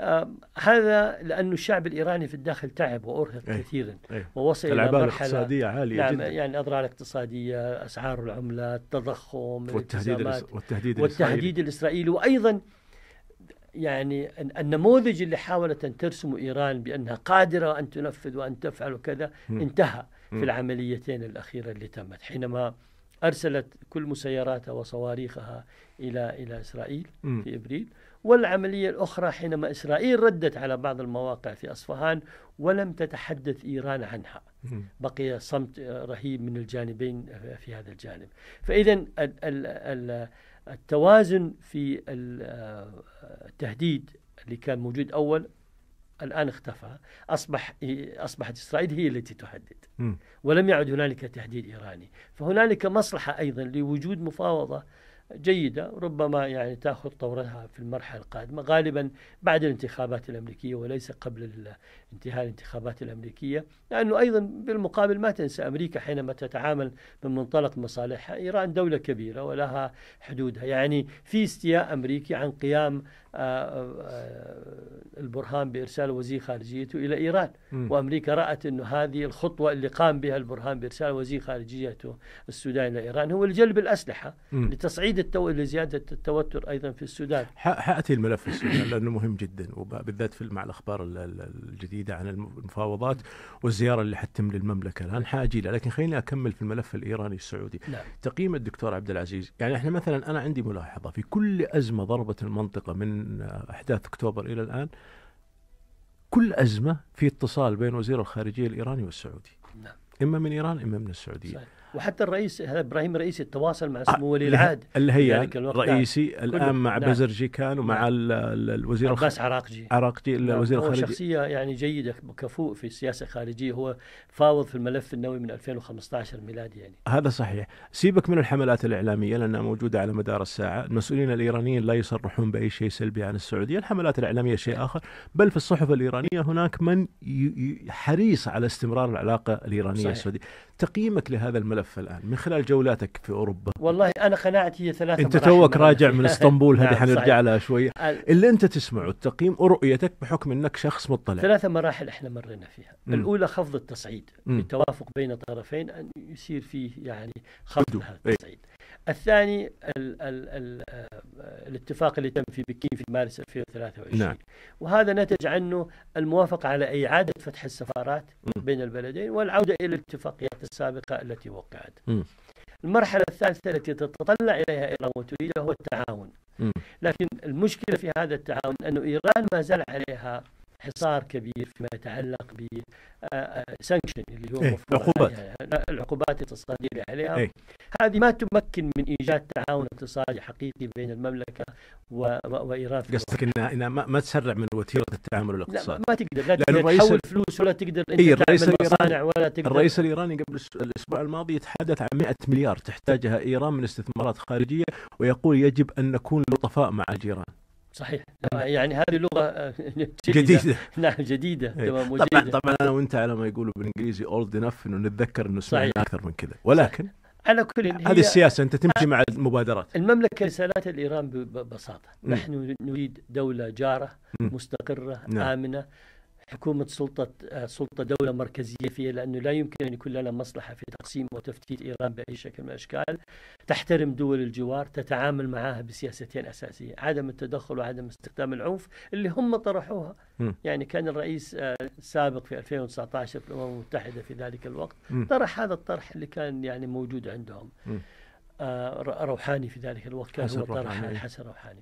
آه، هذا لأن الشعب الإيراني في الداخل تعب وأرهق أيه كثيرا أيه ووصل إلى مرحلة الاقتصادية عالية نعم جدا يعني أضرار اقتصادية أسعار العملات التضخم والتهديد, والتهديد, والتهديد الإسرائيلي وأيضا يعني النموذج اللي حاولت أن ترسمه إيران بأنها قادرة أن تنفذ وأن تفعل وكذا انتهى في العمليتين الأخيرة اللي تمت حينما أرسلت كل مسيراتها وصواريخها إلى إلى إسرائيل في إبريل والعملية الأخرى حينما إسرائيل ردت على بعض المواقع في أصفهان ولم تتحدث إيران عنها بقي صمت رهيب من الجانبين في هذا الجانب فإذا التوازن في التهديد اللي كان موجود أول الآن اختفى أصبح أصبحت إسرائيل هي التي تهدد ولم يعد هنالك تهديد إيراني فهنالك مصلحة أيضا لوجود مفاوضة جيدة ربما يعني تأخذ طورها في المرحلة القادمة غالبا بعد الانتخابات الأمريكية وليس قبل انتهاء الانتخابات الأمريكية لأنه أيضا بالمقابل ما تنسى أمريكا حينما تتعامل من منطلق مصالحها إيران دولة كبيرة ولها حدودها يعني في استياء أمريكي عن قيام آه، آه، البرهان بإرسال وزير خارجيته إلى إيران م. وأمريكا رأت أنه هذه الخطوة اللي قام بها البرهان بإرسال وزير خارجيته السوداني إلى إيران هو الجلب الأسلحة م. لتصعيد التو... لزيادة التوتر أيضا في السودان حأتي الملف السودان لأنه مهم جدا وبالذات مع الأخبار الجديدة جديده عن المفاوضات والزياره اللي حتتم للمملكه الان حاجه لها لكن خليني اكمل في الملف الايراني السعودي نعم. تقييم الدكتور عبد العزيز يعني احنا مثلا انا عندي ملاحظه في كل ازمه ضربت المنطقه من احداث اكتوبر الى الان كل ازمه في اتصال بين وزير الخارجيه الايراني والسعودي نعم. اما من ايران اما من السعوديه صحيح. وحتى الرئيس هذا ابراهيم الرئيسي تواصل مع آه، سمو ولي العهد الهيئه الرئيسي نعم، الان مع نعم. بزرجي كان ومع نعم. الوزير عباس عراقجي عراقجي نعم، الوزير نعم. الخارجي شخصيه يعني جيده كفوء في السياسه الخارجيه هو فاوض في الملف النووي من 2015 ميلادي يعني هذا صحيح سيبك من الحملات الاعلاميه لانها موجوده على مدار الساعه المسؤولين الايرانيين لا يصرحون باي شيء سلبي عن السعوديه الحملات الاعلاميه شيء اخر بل في الصحف الايرانيه هناك من حريص على استمرار العلاقه الايرانيه السعوديه تقييمك لهذا الملف الملف الان من خلال جولاتك في اوروبا؟ والله انا قناعتي هي ثلاثه انت توك راجع من [LAUGHS] اسطنبول هذه نعم، حنرجع لها شويه اللي انت تسمعه التقييم ورؤيتك بحكم انك شخص مطلع ثلاثه مراحل احنا مرينا فيها، م. الاولى خفض التصعيد م. بالتوافق بين الطرفين ان يصير فيه يعني خفض إيه. التصعيد الثاني الـ الـ الـ الاتفاق اللي تم في بكين في مارس 2023 نعم. وهذا نتج عنه الموافقة على إعادة فتح السفارات م. بين البلدين والعودة إلى الاتفاقيات السابقة التي وقعت م. المرحلة الثالثة التي تتطلع إليها إيران وتريدها هو التعاون م. لكن المشكلة في هذا التعاون أن إيران ما زال عليها حصار كبير فيما يتعلق ب سانكشن آه، آه، اللي هو إيه العقوبات العقوبات الاقتصاديه عليها إيه. هذه ما تمكن من ايجاد تعاون اقتصادي حقيقي بين المملكه و... و... وايران قصدك انها إن ما, ما تسرع من وتيره التعامل الاقتصادي لا ما تقدر لا تقدر تحول فلوس ولا تقدر انت إيه الرئيس الإيراني... ولا تقدر الرئيس الايراني قبل الاسبوع الماضي يتحدث عن 100 مليار تحتاجها ايران من استثمارات خارجيه ويقول يجب ان نكون لطفاء مع الجيران صحيح آه، يعني هذه لغه آه، [LAUGHS] جديده, جديدة. [LAUGHS] نعم جديده إيه. تمام طبعا طبعا انا وانت على ما يقولوا بالانجليزي اولد انف انه نتذكر انه سمعنا اكثر من كذا ولكن صحيح. على كل هذه السياسه انت تمشي آه، مع المبادرات المملكه رسالتها لايران ببساطه نحن نريد دوله جاره مستقره نعم. امنه حكومة سلطة سلطة دولة مركزية فيها لأنه لا يمكن أن يكون لنا مصلحة في تقسيم وتفتيت إيران بأي شكل من الأشكال تحترم دول الجوار تتعامل معها بسياستين أساسية عدم التدخل وعدم استخدام العنف اللي هم طرحوها م. يعني كان الرئيس السابق آه، في 2019 في الأمم المتحدة في ذلك الوقت م. طرح هذا الطرح اللي كان يعني موجود عندهم آه، روحاني في ذلك الوقت كان هو طرح الحسن روحاني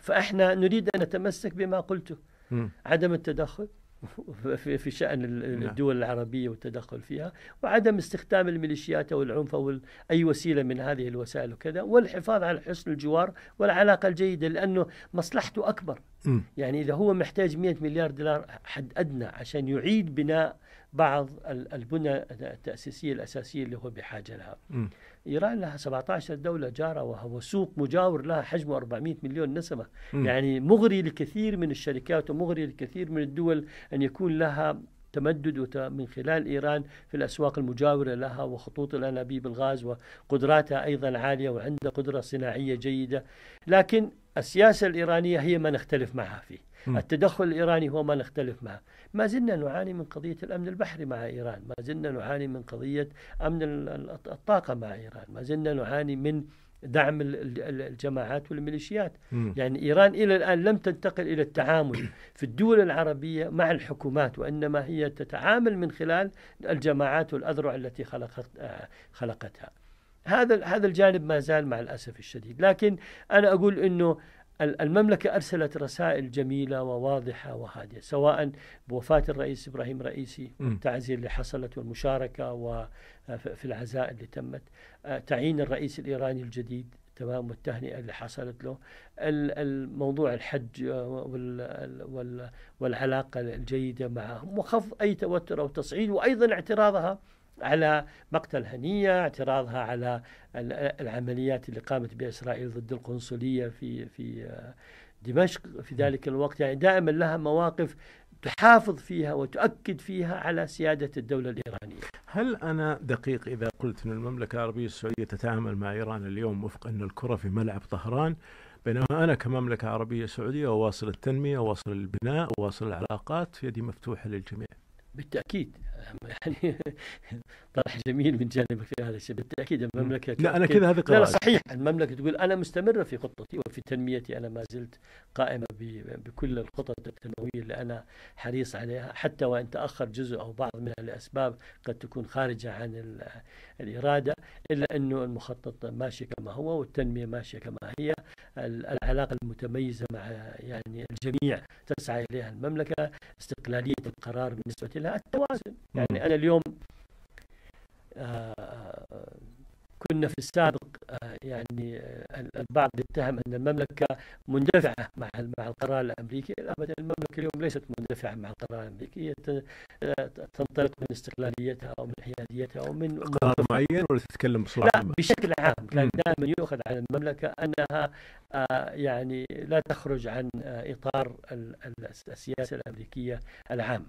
فاحنا نريد ان نتمسك بما قلته عدم التدخل في شأن نعم. الدول العربية والتدخل فيها وعدم استخدام الميليشيات أو العنف أو أي وسيلة من هذه الوسائل وكذا والحفاظ على حسن الجوار والعلاقة الجيدة لأنه مصلحته أكبر يعني إذا هو محتاج 100 مليار دولار حد أدنى عشان يعيد بناء بعض البنى التأسيسية الأساسية اللي هو بحاجة لها إيران لها 17 دولة جارة وهو سوق مجاور لها حجمه 400 مليون نسمة م. يعني مغري لكثير من الشركات ومغري لكثير من الدول أن يكون لها تمدد من خلال إيران في الأسواق المجاورة لها وخطوط الأنابيب الغاز وقدراتها أيضا عالية وعندها قدرة صناعية جيدة لكن السياسة الإيرانية هي ما نختلف معها فيه التدخل الإيراني هو ما نختلف معه ما زلنا نعاني من قضية الأمن البحري مع إيران ما زلنا نعاني من قضية أمن الطاقة مع إيران ما زلنا نعاني من دعم الجماعات والميليشيات م. يعني إيران إلى الآن لم تنتقل إلى التعامل في الدول العربية مع الحكومات وإنما هي تتعامل من خلال الجماعات والأذرع التي خلقت آه، خلقتها هذا هذا الجانب ما زال مع الأسف الشديد لكن أنا أقول أنه المملكة أرسلت رسائل جميلة وواضحة وهادئة سواء بوفاة الرئيس إبراهيم رئيسي والتعزية اللي حصلت والمشاركة آه، في العزاء اللي تمت آه، تعيين الرئيس الإيراني الجديد تمام والتهنئة اللي حصلت له الموضوع الحج آه، والعلاقة الجيدة معهم وخفض أي توتر أو تصعيد وأيضا اعتراضها على مقتل هنية اعتراضها على العمليات اللي قامت بها إسرائيل ضد القنصلية في في آه، دمشق في نعم. ذلك الوقت يعني دائما لها مواقف تحافظ فيها وتؤكد فيها على سيادة الدولة الإيرانية هل أنا دقيق إذا قلت أن المملكة العربية السعودية تتعامل مع إيران اليوم وفق أن الكرة في ملعب طهران بينما أنا كمملكة عربية سعودية واصل التنمية واصل البناء واصل العلاقات يدي مفتوحة للجميع بالتأكيد يعني [LAUGHS] طرح جميل من جانبك في هذا الشيء بالتاكيد المملكه لا انا كذا هذه قراءه لا, صحيح المملكه تقول انا مستمره في خطتي وفي تنميتي انا ما زلت قائمه بكل الخطط التنمويه اللي انا حريص عليها حتى وان تاخر جزء او بعض منها لاسباب قد تكون خارجه عن الاراده الا انه المخطط ماشي كما هو والتنميه ماشيه كما هي العلاقه المتميزه مع يعني الجميع تسعى اليها المملكه استقلاليه القرار بالنسبه لها التوازن يعني انا اليوم آه، آه، كنا في السابق آه، يعني آه، البعض يتهم ان المملكه مندفعه مع مع القرار الامريكي، ابدا المملكه اليوم ليست مندفعه مع القرار الامريكي، هي آه، تنطلق من استقلاليتها او من حياديتها او من قرار معين ولا تتكلم بصوره لا بشكل عام كان دائما يؤخذ على المملكه انها يعني لا تخرج عن اطار السياسه الامريكيه العامه،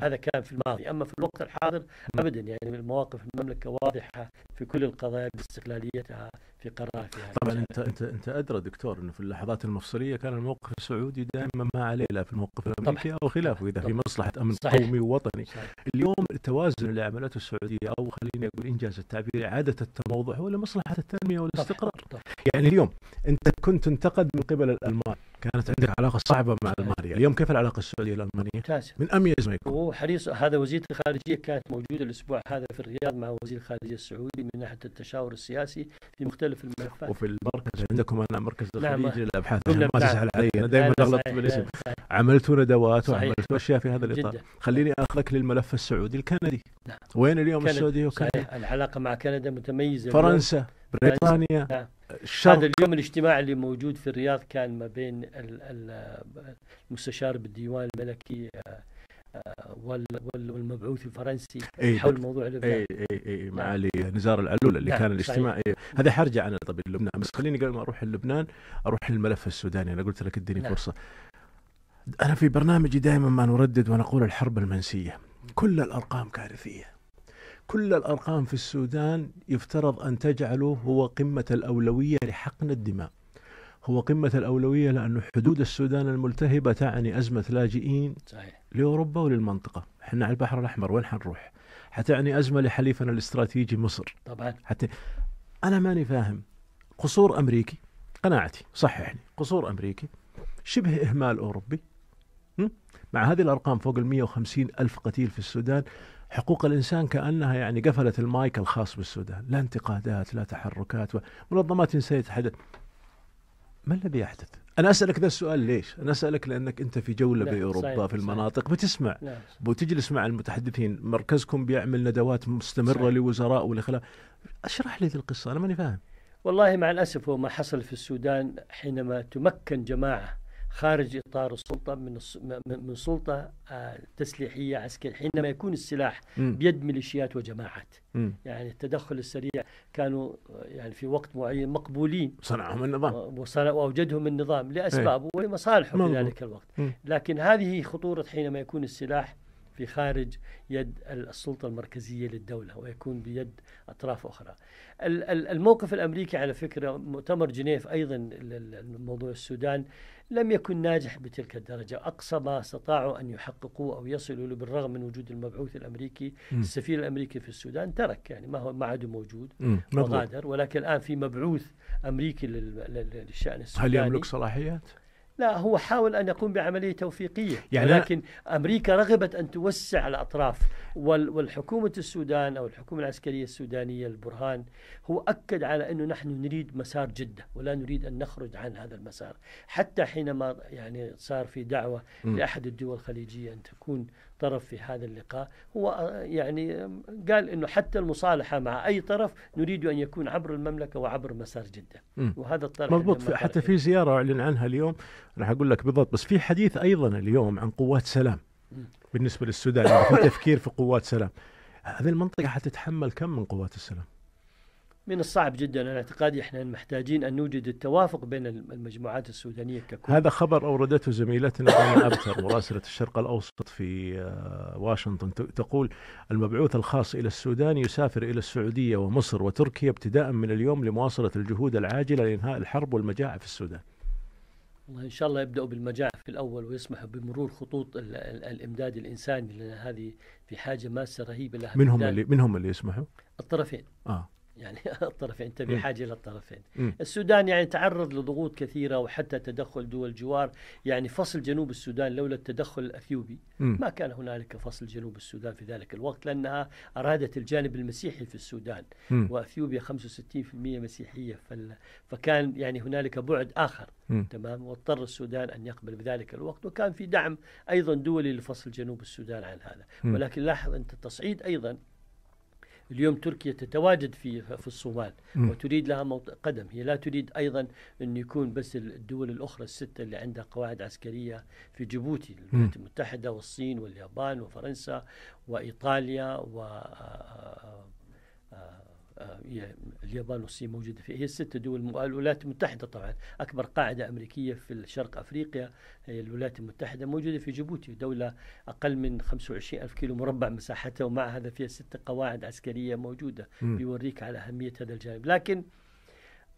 هذا كان في الماضي، اما في الوقت الحاضر ابدا يعني مواقف المملكه واضحه في كل القضايا استقلاليتها في قراراتها طبعا انت انت انت ادرى دكتور انه في اللحظات المفصليه كان الموقف السعودي دائما ما عليه لا في الموقف الامريكي او خلافه اذا طبعًا. في مصلحه امن صحيح. قومي ووطني صحيح. اليوم التوازن اللي عملته السعوديه او خليني اقول انجاز التعبير اعاده التموضع هو لمصلحه التنميه والاستقرار طبعًا. طبعًا. يعني اليوم انت كنت تنتقد من قبل الالمان كانت عندك علاقه صعبه مع المانيا، اليوم كيف العلاقه السعوديه الالمانيه؟ ممتاز من اميز ما يكون هو حريص هذا وزير الخارجيه كانت موجوده الاسبوع هذا في الرياض مع وزير الخارجيه السعودي من ناحيه التشاور السياسي في مختلف الملفات وفي المركز عندكم انا مركز الخليج للابحاث ما تزعل علي انا دائما اغلط بالاسم عملتوا ندوات وعملتوا اشياء في هذا الاطار جدا. خليني اخذك للملف السعودي الكندي نعم. وين اليوم السعوديه وكندا؟ العلاقه مع كندا متميزه فرنسا بريطانيا آه. الشرق هذا اليوم الاجتماع اللي موجود في الرياض كان ما بين المستشار بالديوان الملكي آه، آه، والمبعوث الفرنسي إيه حول موضوع لبنان اي اي اي معالي نعم. نزار العلول اللي نعم، كان الاجتماع إيه هذا حرجع انا طبيب لبنان بس خليني قبل ما اروح لبنان اروح للملف السوداني انا قلت لك اديني نعم. فرصه انا في برنامجي دائما ما نردد ونقول الحرب المنسيه كل الارقام كارثيه كل الأرقام في السودان يفترض أن تجعله هو قمة الأولوية لحقن الدماء هو قمة الأولوية لأن حدود السودان الملتهبة تعني أزمة لاجئين صحيح. لأوروبا وللمنطقة إحنا على البحر الأحمر وين حنروح حتعني أزمة لحليفنا الاستراتيجي مصر طبعا حتى أنا ماني فاهم قصور أمريكي قناعتي صححني قصور أمريكي شبه إهمال أوروبي مع هذه الأرقام فوق ال 150 ألف قتيل في السودان حقوق الانسان كانها يعني قفلت المايك الخاص بالسودان، لا انتقادات لا تحركات منظمات انسانيه تتحدث. ما الذي يحدث؟ انا اسالك ذا السؤال ليش؟ انا اسالك لانك انت في جوله نعم باوروبا صحيح في المناطق بتسمع نعم بتجلس مع المتحدثين، مركزكم بيعمل ندوات مستمره صحيح لوزراء ولخلاء. اشرح لي ذي القصه انا ماني فاهم. والله مع الاسف هو ما حصل في السودان حينما تمكن جماعه خارج إطار السلطة من من سلطة آه، تسليحية عسكرية حينما يكون السلاح بيد ميليشيات وجماعات يعني التدخل السريع كانوا يعني في وقت معين مقبولين صنعهم النظام وأوجدهم النظام لأسبابه إيه. ولمصالحه في ذلك الوقت لكن هذه خطورة حينما يكون السلاح في خارج يد السلطة المركزية للدولة ويكون بيد أطراف أخرى الموقف الأمريكي على فكرة مؤتمر جنيف أيضا موضوع السودان لم يكن ناجح بتلك الدرجة أقصى ما استطاعوا أن يحققوه أو يصلوا له بالرغم من وجود المبعوث الأمريكي م. السفير الأمريكي في السودان ترك يعني ما هو ما عاد موجود وغادر ولكن الآن في مبعوث أمريكي للشأن السوداني هل يملك صلاحيات؟ لا هو حاول أن يقوم بعملية توفيقية يعني لكن أمريكا رغبت أن توسع الأطراف والحكومة السودان أو الحكومة العسكرية السودانية البرهان هو أكد على أنه نحن نريد مسار جدة ولا نريد أن نخرج عن هذا المسار حتى حينما يعني صار في دعوة م. لأحد الدول الخليجية أن تكون طرف في هذا اللقاء هو آه، يعني قال أنه حتى المصالحة مع أي طرف نريد أن يكون عبر المملكة وعبر مسار جدة وهذا الطرف مضبوط حتى في زيارة أعلن عنها اليوم راح أقول لك بالضبط بس في حديث أيضا اليوم عن قوات سلام بالنسبة للسودان يعني في تفكير في قوات سلام هذه المنطقة حتتحمل كم من قوات السلام من الصعب جدا انا اعتقادي احنا محتاجين ان نوجد التوافق بين المجموعات السودانيه ككل هذا خبر اوردته زميلتنا انا ابتر مراسله الشرق الاوسط في آه، واشنطن تقول المبعوث الخاص الى السودان يسافر الى السعوديه ومصر وتركيا ابتداء من اليوم لمواصله الجهود العاجله لانهاء الحرب والمجاعه في السودان. والله ان شاء الله يبداوا بالمجاعه في الاول ويسمحوا بمرور خطوط الـ الـ الامداد الانساني لان هذه في حاجه ماسه رهيبه لها منهم اللي منهم اللي يسمحوا؟ الطرفين. اه يعني [LAUGHS] الطرفين انت بحاجه للطرفين الطرفين السودان يعني تعرض لضغوط كثيره وحتى تدخل دول الجوار يعني فصل جنوب السودان لولا التدخل الاثيوبي ما كان هنالك فصل جنوب السودان في ذلك الوقت لانها ارادت الجانب المسيحي في السودان واثيوبيا 65% مسيحيه فكان يعني هنالك بعد اخر م. تمام واضطر السودان ان يقبل بذلك الوقت وكان في دعم ايضا دولي لفصل جنوب السودان عن هذا م. ولكن لاحظ انت التصعيد ايضا اليوم تركيا تتواجد في في الصومال وتريد لها قدم هي لا تريد ايضا ان يكون بس الدول الاخرى السته اللي عندها قواعد عسكريه في جيبوتي الولايات المتحده والصين واليابان وفرنسا وايطاليا و آه، آه، آه، آه، اليابان والصين موجوده فيها هي الست دول والولايات المتحده طبعا اكبر قاعده امريكيه في شرق افريقيا هي الولايات المتحده موجوده في جيبوتي دوله اقل من 25 الف كيلو مربع مساحتها ومع هذا فيها ست قواعد عسكريه موجوده م. يوريك على اهميه هذا الجانب لكن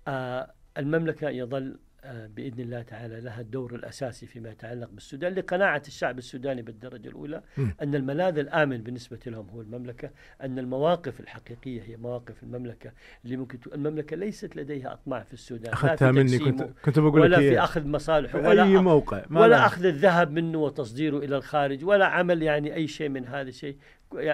آه المملكه يظل باذن الله تعالى لها الدور الاساسي فيما يتعلق بالسودان لقناعه الشعب السوداني بالدرجه الاولى ان الملاذ الامن بالنسبه لهم هو المملكه، ان المواقف الحقيقيه هي مواقف المملكه اللي ممكن المملكه ليست لديها اطماع في السودان اخذتها مني كنت كنت بقول ولا في اخذ مصالحه ولا اي موقع ولا اخذ الذهب منه وتصديره الى الخارج ولا عمل يعني اي شيء من هذا الشيء،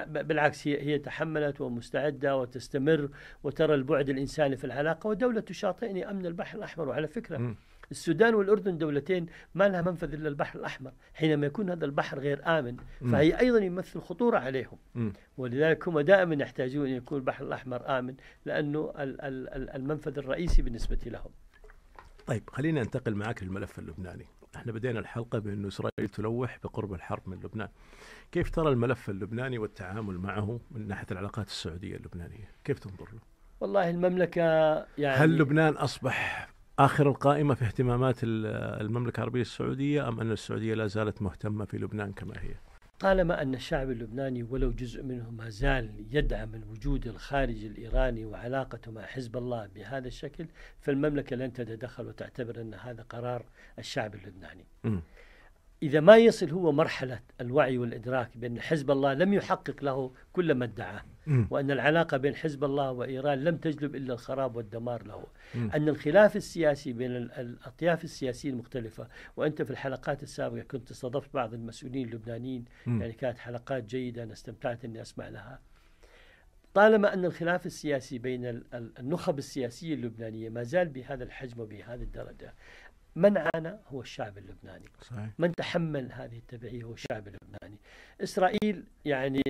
بالعكس هي هي تحملت ومستعده وتستمر وترى البعد الانساني في العلاقه ودوله تشاطئني امن البحر الاحمر وعلى فكره م. السودان والاردن دولتين ما لها منفذ الا البحر الاحمر، حينما يكون هذا البحر غير امن فهي ايضا يمثل خطوره عليهم ولذلك هم دائما يحتاجون ان يكون البحر الاحمر امن لانه المنفذ الرئيسي بالنسبه لهم. طيب خلينا ننتقل معك للملف اللبناني، احنا بدينا الحلقه بانه اسرائيل تلوح بقرب الحرب من لبنان. كيف ترى الملف اللبناني والتعامل معه من ناحيه العلاقات السعوديه اللبنانيه؟ كيف تنظر له؟ والله المملكه يعني هل لبنان اصبح اخر القائمه في اهتمامات المملكه العربيه السعوديه ام ان السعوديه لا زالت مهتمه في لبنان كما هي؟ طالما ان الشعب اللبناني ولو جزء منه ما زال يدعم الوجود الخارجي الايراني وعلاقته مع حزب الله بهذا الشكل فالمملكه لن تتدخل وتعتبر ان هذا قرار الشعب اللبناني. م. إذا ما يصل هو مرحلة الوعي والإدراك بأن حزب الله لم يحقق له كل ما ادعاه وأن العلاقة بين حزب الله وإيران لم تجلب إلا الخراب والدمار له أن الخلاف السياسي بين الأطياف السياسية المختلفة وأنت في الحلقات السابقة كنت استضفت بعض المسؤولين اللبنانيين يعني كانت حلقات جيدة أنا استمتعت أني أسمع لها طالما أن الخلاف السياسي بين النخب السياسية اللبنانية ما زال بهذا الحجم وبهذه الدرجة من عانى هو الشعب اللبناني صحيح. من تحمل هذه التبعية هو الشعب اللبناني إسرائيل يعني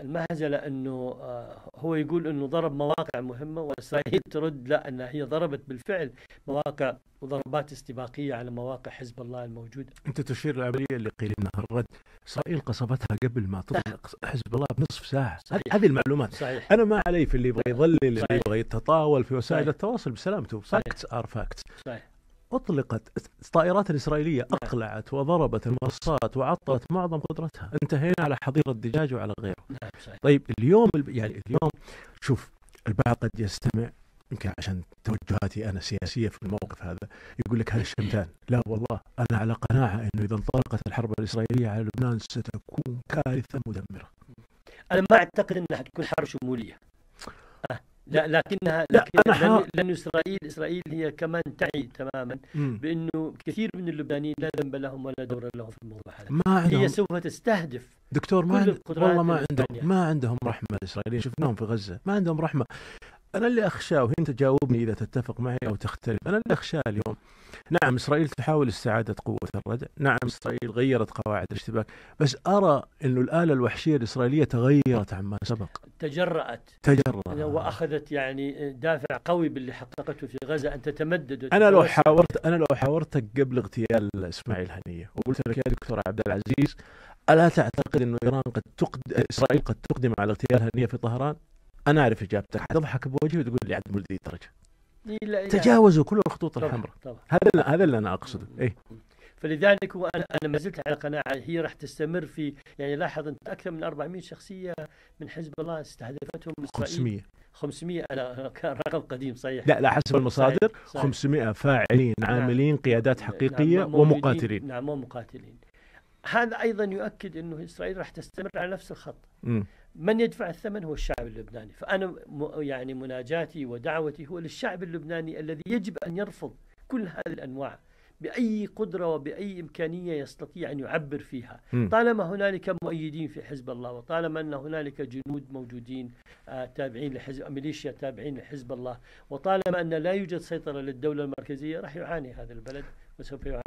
المهزلة أنه آه، هو يقول أنه ضرب مواقع مهمة وإسرائيل ترد لا أنها هي ضربت بالفعل مواقع وضربات استباقية على مواقع حزب الله الموجودة أنت تشير العملية اللي قيل أنها الرد إسرائيل قصبتها قبل ما تطلق حزب الله بنصف ساعة صحيح. هذه المعلومات صحيح. أنا ما علي في اللي يبغى يضلل اللي يبغى يتطاول في وسائل صحيح. التواصل بسلامته فاكتس آر فاكتس أطلقت الطائرات الإسرائيلية أقلعت وضربت المنصات وعطلت معظم قدرتها انتهينا على حظيرة الدجاج وعلى غيره نعم، طيب اليوم يعني اليوم شوف البعض قد يستمع يمكن عشان توجهاتي انا سياسيه في الموقف هذا يقول لك هذا الشمتان لا والله انا على قناعه انه اذا انطلقت الحرب الاسرائيليه على لبنان ستكون كارثه مدمره انا ما اعتقد انها تكون حرب شموليه لا لكنها لا لكن ح... لأن, إسرائيل إسرائيل هي كمان تعي تماما بأنه كثير من اللبنانيين لا ذنب لهم ولا دور لهم في الموضوع هذا ما عندهم هي سوف تستهدف دكتور ما عند... والله ما عندهم ما عندهم رحمة الإسرائيليين شفناهم في غزة ما عندهم رحمة أنا اللي أخشاه وأنت تجاوبني إذا تتفق معي أو تختلف أنا اللي أخشاه اليوم نعم إسرائيل تحاول استعادة قوة الردع نعم إسرائيل غيرت قواعد الاشتباك بس أرى انه الآلة الوحشية الإسرائيلية تغيرت عما سبق تجرأت تجرأت وأخذت يعني دافع قوي باللي حققته في غزة أن تتمدد أنا لو حاورت أنا لو حاورتك قبل اغتيال إسماعيل هنية وقلت لك يا دكتور عبد العزيز ألا تعتقد انه إيران قد تقدم إسرائيل قد تقدم على اغتيال هنية في طهران؟ انا اعرف اجابتك حتضحك بوجهي وتقول لي عدم ولدي درجه تجاوزوا كل الخطوط الحمراء هذا هذا اللي انا اقصده اي فلذلك هو انا انا ما زلت على قناعه هي راح تستمر في يعني لاحظ انت اكثر من 400 شخصيه من حزب الله استهدفتهم 500 500 انا [LAUGHS] كان رقم قديم صحيح لا لا حسب المصادر صحيح. صحيح. 500 فاعلين نعم. عاملين قيادات نعم، حقيقيه نعم ومقاتلين نعم ومقاتلين هذا ايضا يؤكد انه اسرائيل راح تستمر على نفس الخط م. من يدفع الثمن هو الشعب اللبناني فأنا يعني مناجاتي ودعوتي هو للشعب اللبناني الذي يجب أن يرفض كل هذه الأنواع بأي قدرة وبأي إمكانية يستطيع أن يعبر فيها م. طالما هنالك مؤيدين في حزب الله وطالما أن هنالك جنود موجودين آه، تابعين لحزب ميليشيا تابعين لحزب الله وطالما أن لا يوجد سيطرة للدولة المركزية راح يعاني هذا البلد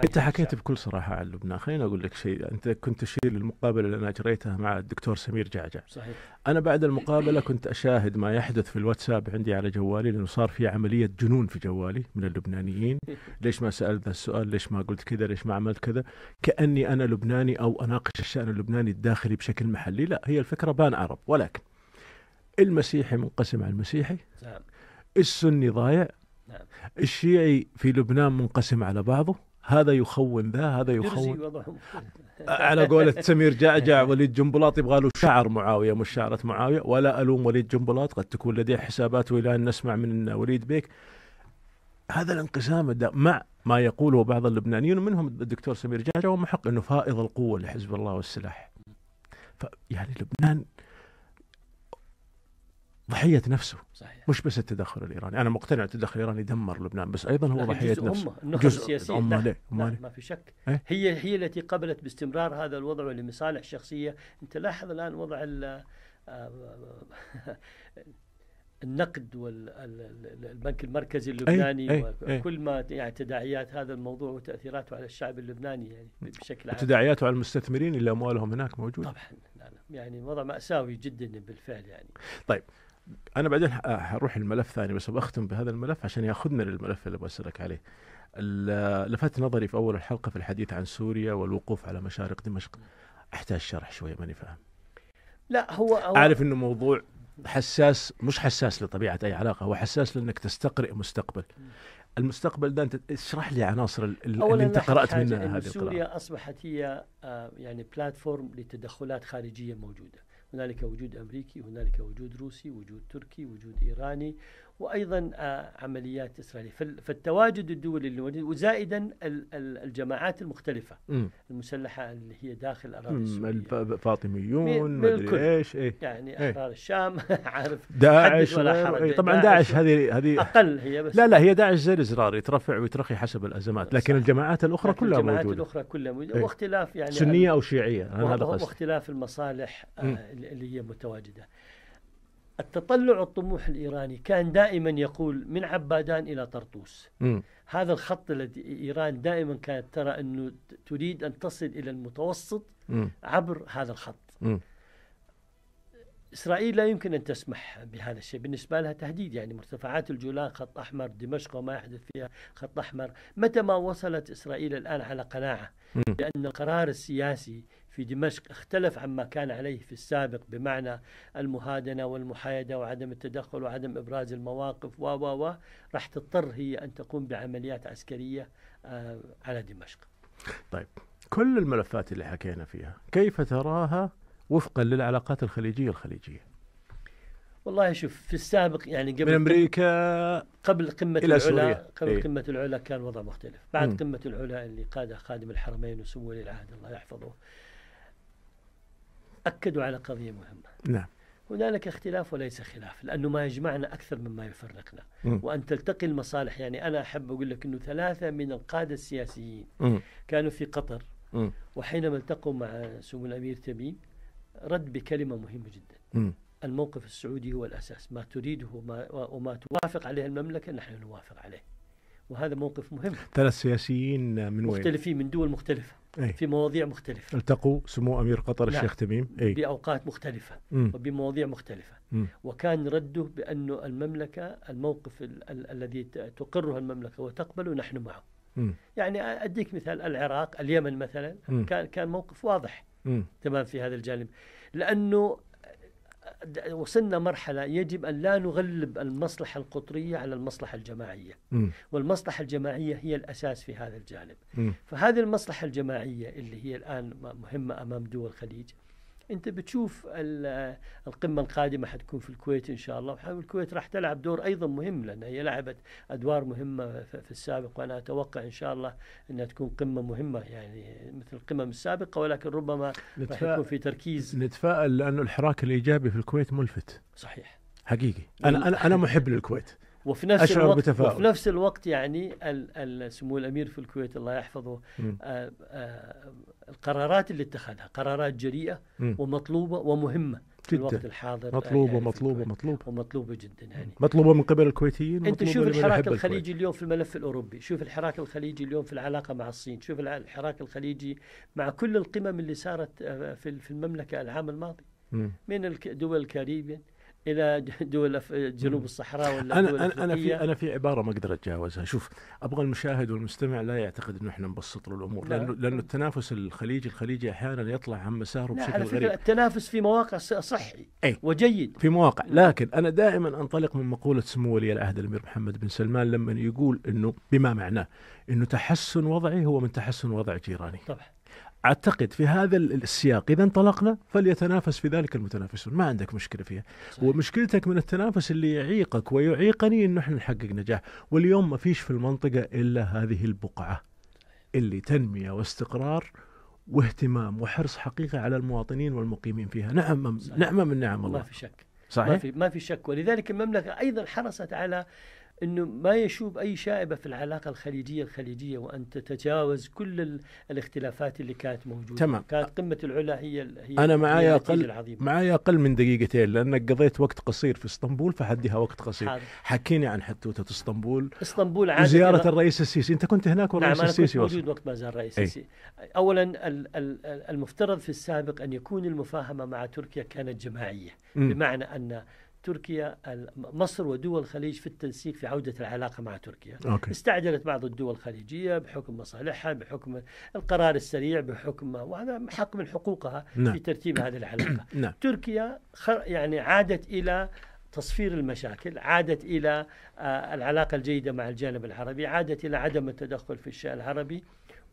انت حكيت بكل صراحه عن لبنان خليني اقول لك شيء انت كنت تشير للمقابله اللي انا اجريتها مع الدكتور سمير جعجع صحيح انا بعد المقابله كنت اشاهد ما يحدث في الواتساب عندي على جوالي لانه صار في عمليه جنون في جوالي من اللبنانيين [LAUGHS] ليش ما سالت ذا السؤال ليش ما قلت كذا ليش ما عملت كذا كاني انا لبناني او اناقش الشان اللبناني الداخلي بشكل محلي لا هي الفكره بان عرب ولكن المسيحي منقسم على المسيحي نعم. السني ضايع نعم. الشيعي في لبنان منقسم على بعضه هذا يخون ذا هذا يخون على قولة سمير جعجع وليد جنبلاط يبغى له شعر معاوية مش شعرة معاوية ولا ألوم وليد جنبلاط قد تكون لديه حسابات إلى أن نسمع من وليد بيك هذا الانقسام مع ما يقوله بعض اللبنانيين ومنهم الدكتور سمير جعجع ومحق أنه فائض القوة لحزب الله والسلاح يعني لبنان ضحيه نفسه صحيح. مش بس التدخل الايراني، انا مقتنع التدخل الايراني دمر لبنان بس ايضا هو ضحيه نفسه النخبة جزء السياسيه هم لا. لا. ما في شك ايه؟ هي هي التي قبلت باستمرار هذا الوضع لمصالح شخصيه، انت لاحظ الان وضع آه، النقد والبنك المركزي إيه، اللبناني أي أي وكل ما يعني تداعيات هذا الموضوع وتاثيراته على الشعب اللبناني يعني بشكل عام تداعياته على المستثمرين اللي اموالهم هناك موجوده طبعا لا لا يعني وضع ماساوي جدا بالفعل يعني طيب انا بعدين هروح الملف ثاني بس بختم بهذا الملف عشان ياخذنا للملف اللي بسالك عليه. لفت نظري في اول الحلقه في الحديث عن سوريا والوقوف على مشارق دمشق احتاج شرح شويه ماني فاهم. لا هو, اعرف انه موضوع حساس مش حساس لطبيعه اي علاقه هو حساس لانك تستقرئ مستقبل. المستقبل ده انت اشرح لي عناصر اللي انت قرات منها هذه سوريا اصبحت هي آه، يعني بلاتفورم لتدخلات خارجيه موجوده. هنالك وجود أمريكي هنالك وجود روسي وجود تركي وجود إيراني وايضا آه، عمليات اسرائيليه فالتواجد الدولي اللي موجود وزائدا الجماعات المختلفه م. المسلحه اللي هي داخل اراضي سوريا الفاطميون ادري ايش إيه؟ يعني إيه؟ احرار الشام [LAUGHS] عارف داعش ولا إيه طبعا داعش, هذه هذه اقل هي بس لا لا هي داعش زي الازرار يترفع ويترخي حسب الازمات لكن صح. الجماعات الاخرى لكن كلها الجماعات موجوده الجماعات الاخرى كلها موجوده إيه؟ واختلاف يعني سنيه او شيعيه هذا واختلاف المصالح آه، اللي هي متواجده التطلع الطموح الإيراني كان دائما يقول من عبادان إلى طرطوس هذا الخط الذي إيران دائما كانت ترى أنه تريد أن تصل إلى المتوسط م. عبر هذا الخط م. إسرائيل لا يمكن أن تسمح بهذا الشيء بالنسبة لها تهديد يعني مرتفعات الجولان خط أحمر دمشق وما يحدث فيها خط أحمر متى ما وصلت إسرائيل الآن على قناعة بأن القرار السياسي في دمشق اختلف عما كان عليه في السابق بمعنى المهادنه والمحايده وعدم التدخل وعدم ابراز المواقف و و و راح تضطر هي ان تقوم بعمليات عسكريه آه، على دمشق. طيب كل الملفات اللي حكينا فيها كيف تراها وفقا للعلاقات الخليجيه الخليجيه؟ والله شوف في السابق يعني قبل من امريكا قبل قمه الى العلا قبل إيه؟ قمه العلا كان وضع مختلف، بعد م. قمه العلا اللي قادها خادم الحرمين وسمو ولي العهد الله يحفظه أكدوا على قضية مهمة نعم هنالك اختلاف وليس خلاف لأنه ما يجمعنا أكثر مما يفرقنا م. وأن تلتقي المصالح يعني أنا أحب أقول لك أنه ثلاثة من القادة السياسيين م. كانوا في قطر م. وحينما التقوا مع سمو الأمير تميم رد بكلمة مهمة جدا م. الموقف السعودي هو الأساس ما تريده وما, وما توافق عليه المملكة نحن نوافق عليه وهذا موقف مهم ثلاث سياسيين من وين؟ مختلفين من دول مختلفة أي. في مواضيع مختلفة التقوا سمو أمير قطر نعم. الشيخ تميم أي. بأوقات مختلفة م. وبمواضيع مختلفة م. وكان رده بأن المملكة الموقف ال- ال- الذي تقره المملكة وتقبله نحن معه م. يعني أديك مثال العراق اليمن مثلا كان كان موقف واضح م. تمام في هذا الجانب لأنه وصلنا مرحلة يجب أن لا نغلب المصلحة القطرية على المصلحة الجماعية م. والمصلحة الجماعية هي الأساس في هذا الجانب م. فهذه المصلحة الجماعية اللي هي الآن مهمة أمام دول الخليج انت بتشوف القمه القادمه حتكون في الكويت ان شاء الله والكويت راح تلعب دور ايضا مهم لان هي لعبت ادوار مهمه في السابق وانا اتوقع ان شاء الله انها تكون قمه مهمه يعني مثل القمم السابقه ولكن ربما راح يكون في تركيز نتفائل لانه الحراك الايجابي في الكويت ملفت صحيح حقيقي يعني انا انا انا محب للكويت وفي نفس أشعر الوقت بتفاؤل. وفي نفس الوقت يعني سمو الامير في الكويت الله يحفظه آآ آآ آه، آه، القرارات اللي اتخذها قرارات جريئه مم. ومطلوبه ومهمه في جدا. الوقت الحاضر مطلوبة يعني مطلوبة مطلوبة ومطلوبة جدا يعني مطلوبة من قبل الكويتيين انت شوف الحراك الخليجي الكويت. اليوم في الملف الاوروبي، شوف الحراك الخليجي اليوم في العلاقة مع الصين، شوف الحراك الخليجي مع كل القمم اللي صارت آه، في المملكة العام الماضي مم. من دول الكاريبيين الى [LAUGHS] دول جنوب الصحراء ولا انا دول انا, في انا في عباره ما اقدر اتجاوزها شوف ابغى المشاهد والمستمع لا يعتقد انه احنا نبسط له الامور لا. لانه لانه التنافس الخليجي الخليجي احيانا يطلع عن مساره بشكل على فكرة غريب التنافس في مواقع صحي أي. وجيد في مواقع نعم. لكن انا دائما انطلق من مقوله سمو ولي العهد الامير محمد بن سلمان لما يقول انه بما معناه انه تحسن وضعي هو من تحسن وضع جيراني طبعا اعتقد في هذا السياق اذا انطلقنا فليتنافس في ذلك المتنافسون ما عندك مشكله فيها صحيح. ومشكلتك من التنافس اللي يعيقك ويعيقني انه احنا نحقق نجاح واليوم ما فيش في المنطقه الا هذه البقعه اللي تنميه واستقرار واهتمام وحرص حقيقي على المواطنين والمقيمين فيها نعم، نعم، صحيح. نعمه من نعم الله ما في شك صحيح ما في ما في شك ولذلك المملكه ايضا حرصت على أنه ما يشوب أي شائبة في العلاقة الخليجية الخليجية وأن تتجاوز كل الاختلافات اللي كانت موجودة تمام كانت قمة العلا هي, هي أنا معايا أقل معايا أقل من دقيقتين لأنك قضيت وقت قصير في اسطنبول فحديها وقت قصير حاضر. حكيني عن حتوتة اسطنبول اسطنبول عادة وزيارة إلى... الرئيس السيسي أنت كنت هناك والرئيس نعم السيسي كنت موجود وقت ما زار الرئيس إيه. السيسي أولا المفترض في السابق أن يكون المفاهمة مع تركيا كانت جماعية م. بمعنى أن تركيا مصر ودول الخليج في التنسيق في عودة العلاقة مع تركيا أوكي. استعجلت بعض الدول الخليجية بحكم مصالحها بحكم القرار السريع بحكم وهذا حق من حقوقها نعم. في ترتيب هذه العلاقة [CLEARS THROAT] نعم. تركيا يعني عادت إلى تصفير المشاكل عادت إلى آه، العلاقة الجيدة مع الجانب العربي عادت إلى عدم التدخل في الشأن العربي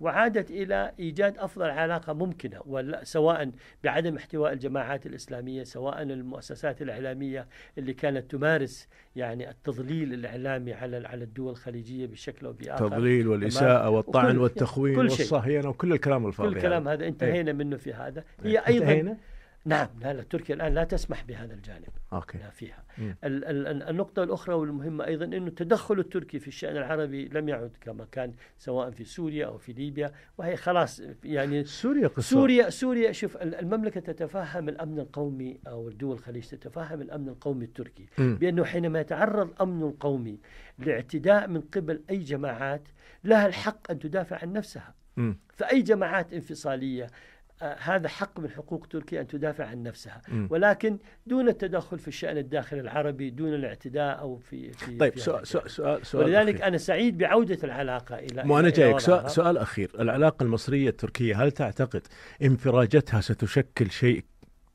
وعادت إلى إيجاد أفضل علاقة ممكنة سواء بعدم احتواء الجماعات الإسلامية سواء المؤسسات الإعلامية اللي كانت تمارس يعني التضليل الإعلامي على على الدول الخليجية بشكل أو بآخر التضليل والإساءة والطعن والتخوين والصهينة وكل الكلام الفاضي كل الكلام هذا انتهينا إيه. منه في هذا إيه. هي أيضا نعم لا, لا تركيا الآن لا تسمح بهذا الجانب أوكي. لا فيها ال ال النقطة الأخرى والمهمة أيضا أنه التدخل التركي في الشأن العربي لم يعد كما كان سواء في سوريا أو في ليبيا وهي خلاص يعني سوريا قصة. سوريا سوريا شوف المملكة تتفهم الأمن القومي أو الدول الخليج تتفهم الأمن القومي التركي م. بأنه حينما يتعرض امن القومي لاعتداء من قبل أي جماعات لها الحق أن تدافع عن نفسها م. فأي جماعات انفصالية هذا حق من حقوق تركيا أن تدافع عن نفسها م. ولكن دون التدخل في الشأن الداخلي العربي دون الاعتداء أو في, في طيب في سؤال, سؤال, سؤال, سؤال ولذلك أخير. أنا سعيد بعودة العلاقة إلى ما أنا جايك سؤال, سؤال أخير العلاقة المصرية التركية هل تعتقد انفراجتها ستشكل شيء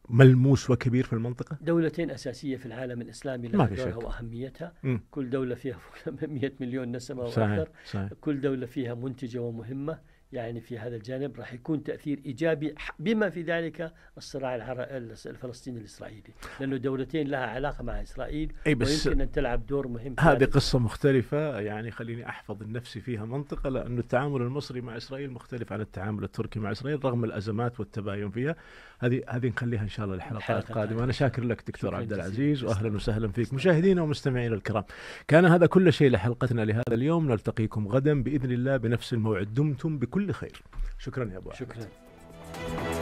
ملموس وكبير في المنطقة؟ دولتين أساسية في العالم الإسلامي لها دورها وأهميتها م. كل دولة فيها 100 [LAUGHS] مليون نسمة وأكثر صحيح. صحيح. كل دولة فيها منتجة ومهمة يعني في هذا الجانب راح يكون تاثير ايجابي بما في ذلك الصراع الفلسطيني الاسرائيلي لانه دولتين لها علاقه مع اسرائيل أي بس ويمكن ان تلعب دور مهم هذه قصه مختلفه يعني خليني احفظ نفسي فيها منطقه لانه التعامل المصري مع اسرائيل مختلف عن التعامل التركي مع اسرائيل رغم الازمات والتباين فيها هذه هذه نخليها ان شاء الله للحلقات القادمه انا شاكر لك دكتور عبد العزيز واهلا وسهلا فيك مشاهدينا ومستمعينا الكرام كان هذا كل شيء لحلقتنا لهذا اليوم نلتقيكم غدا باذن الله بنفس الموعد دمتم بكل كل خير شكرا يا ابو شكرا أحمد.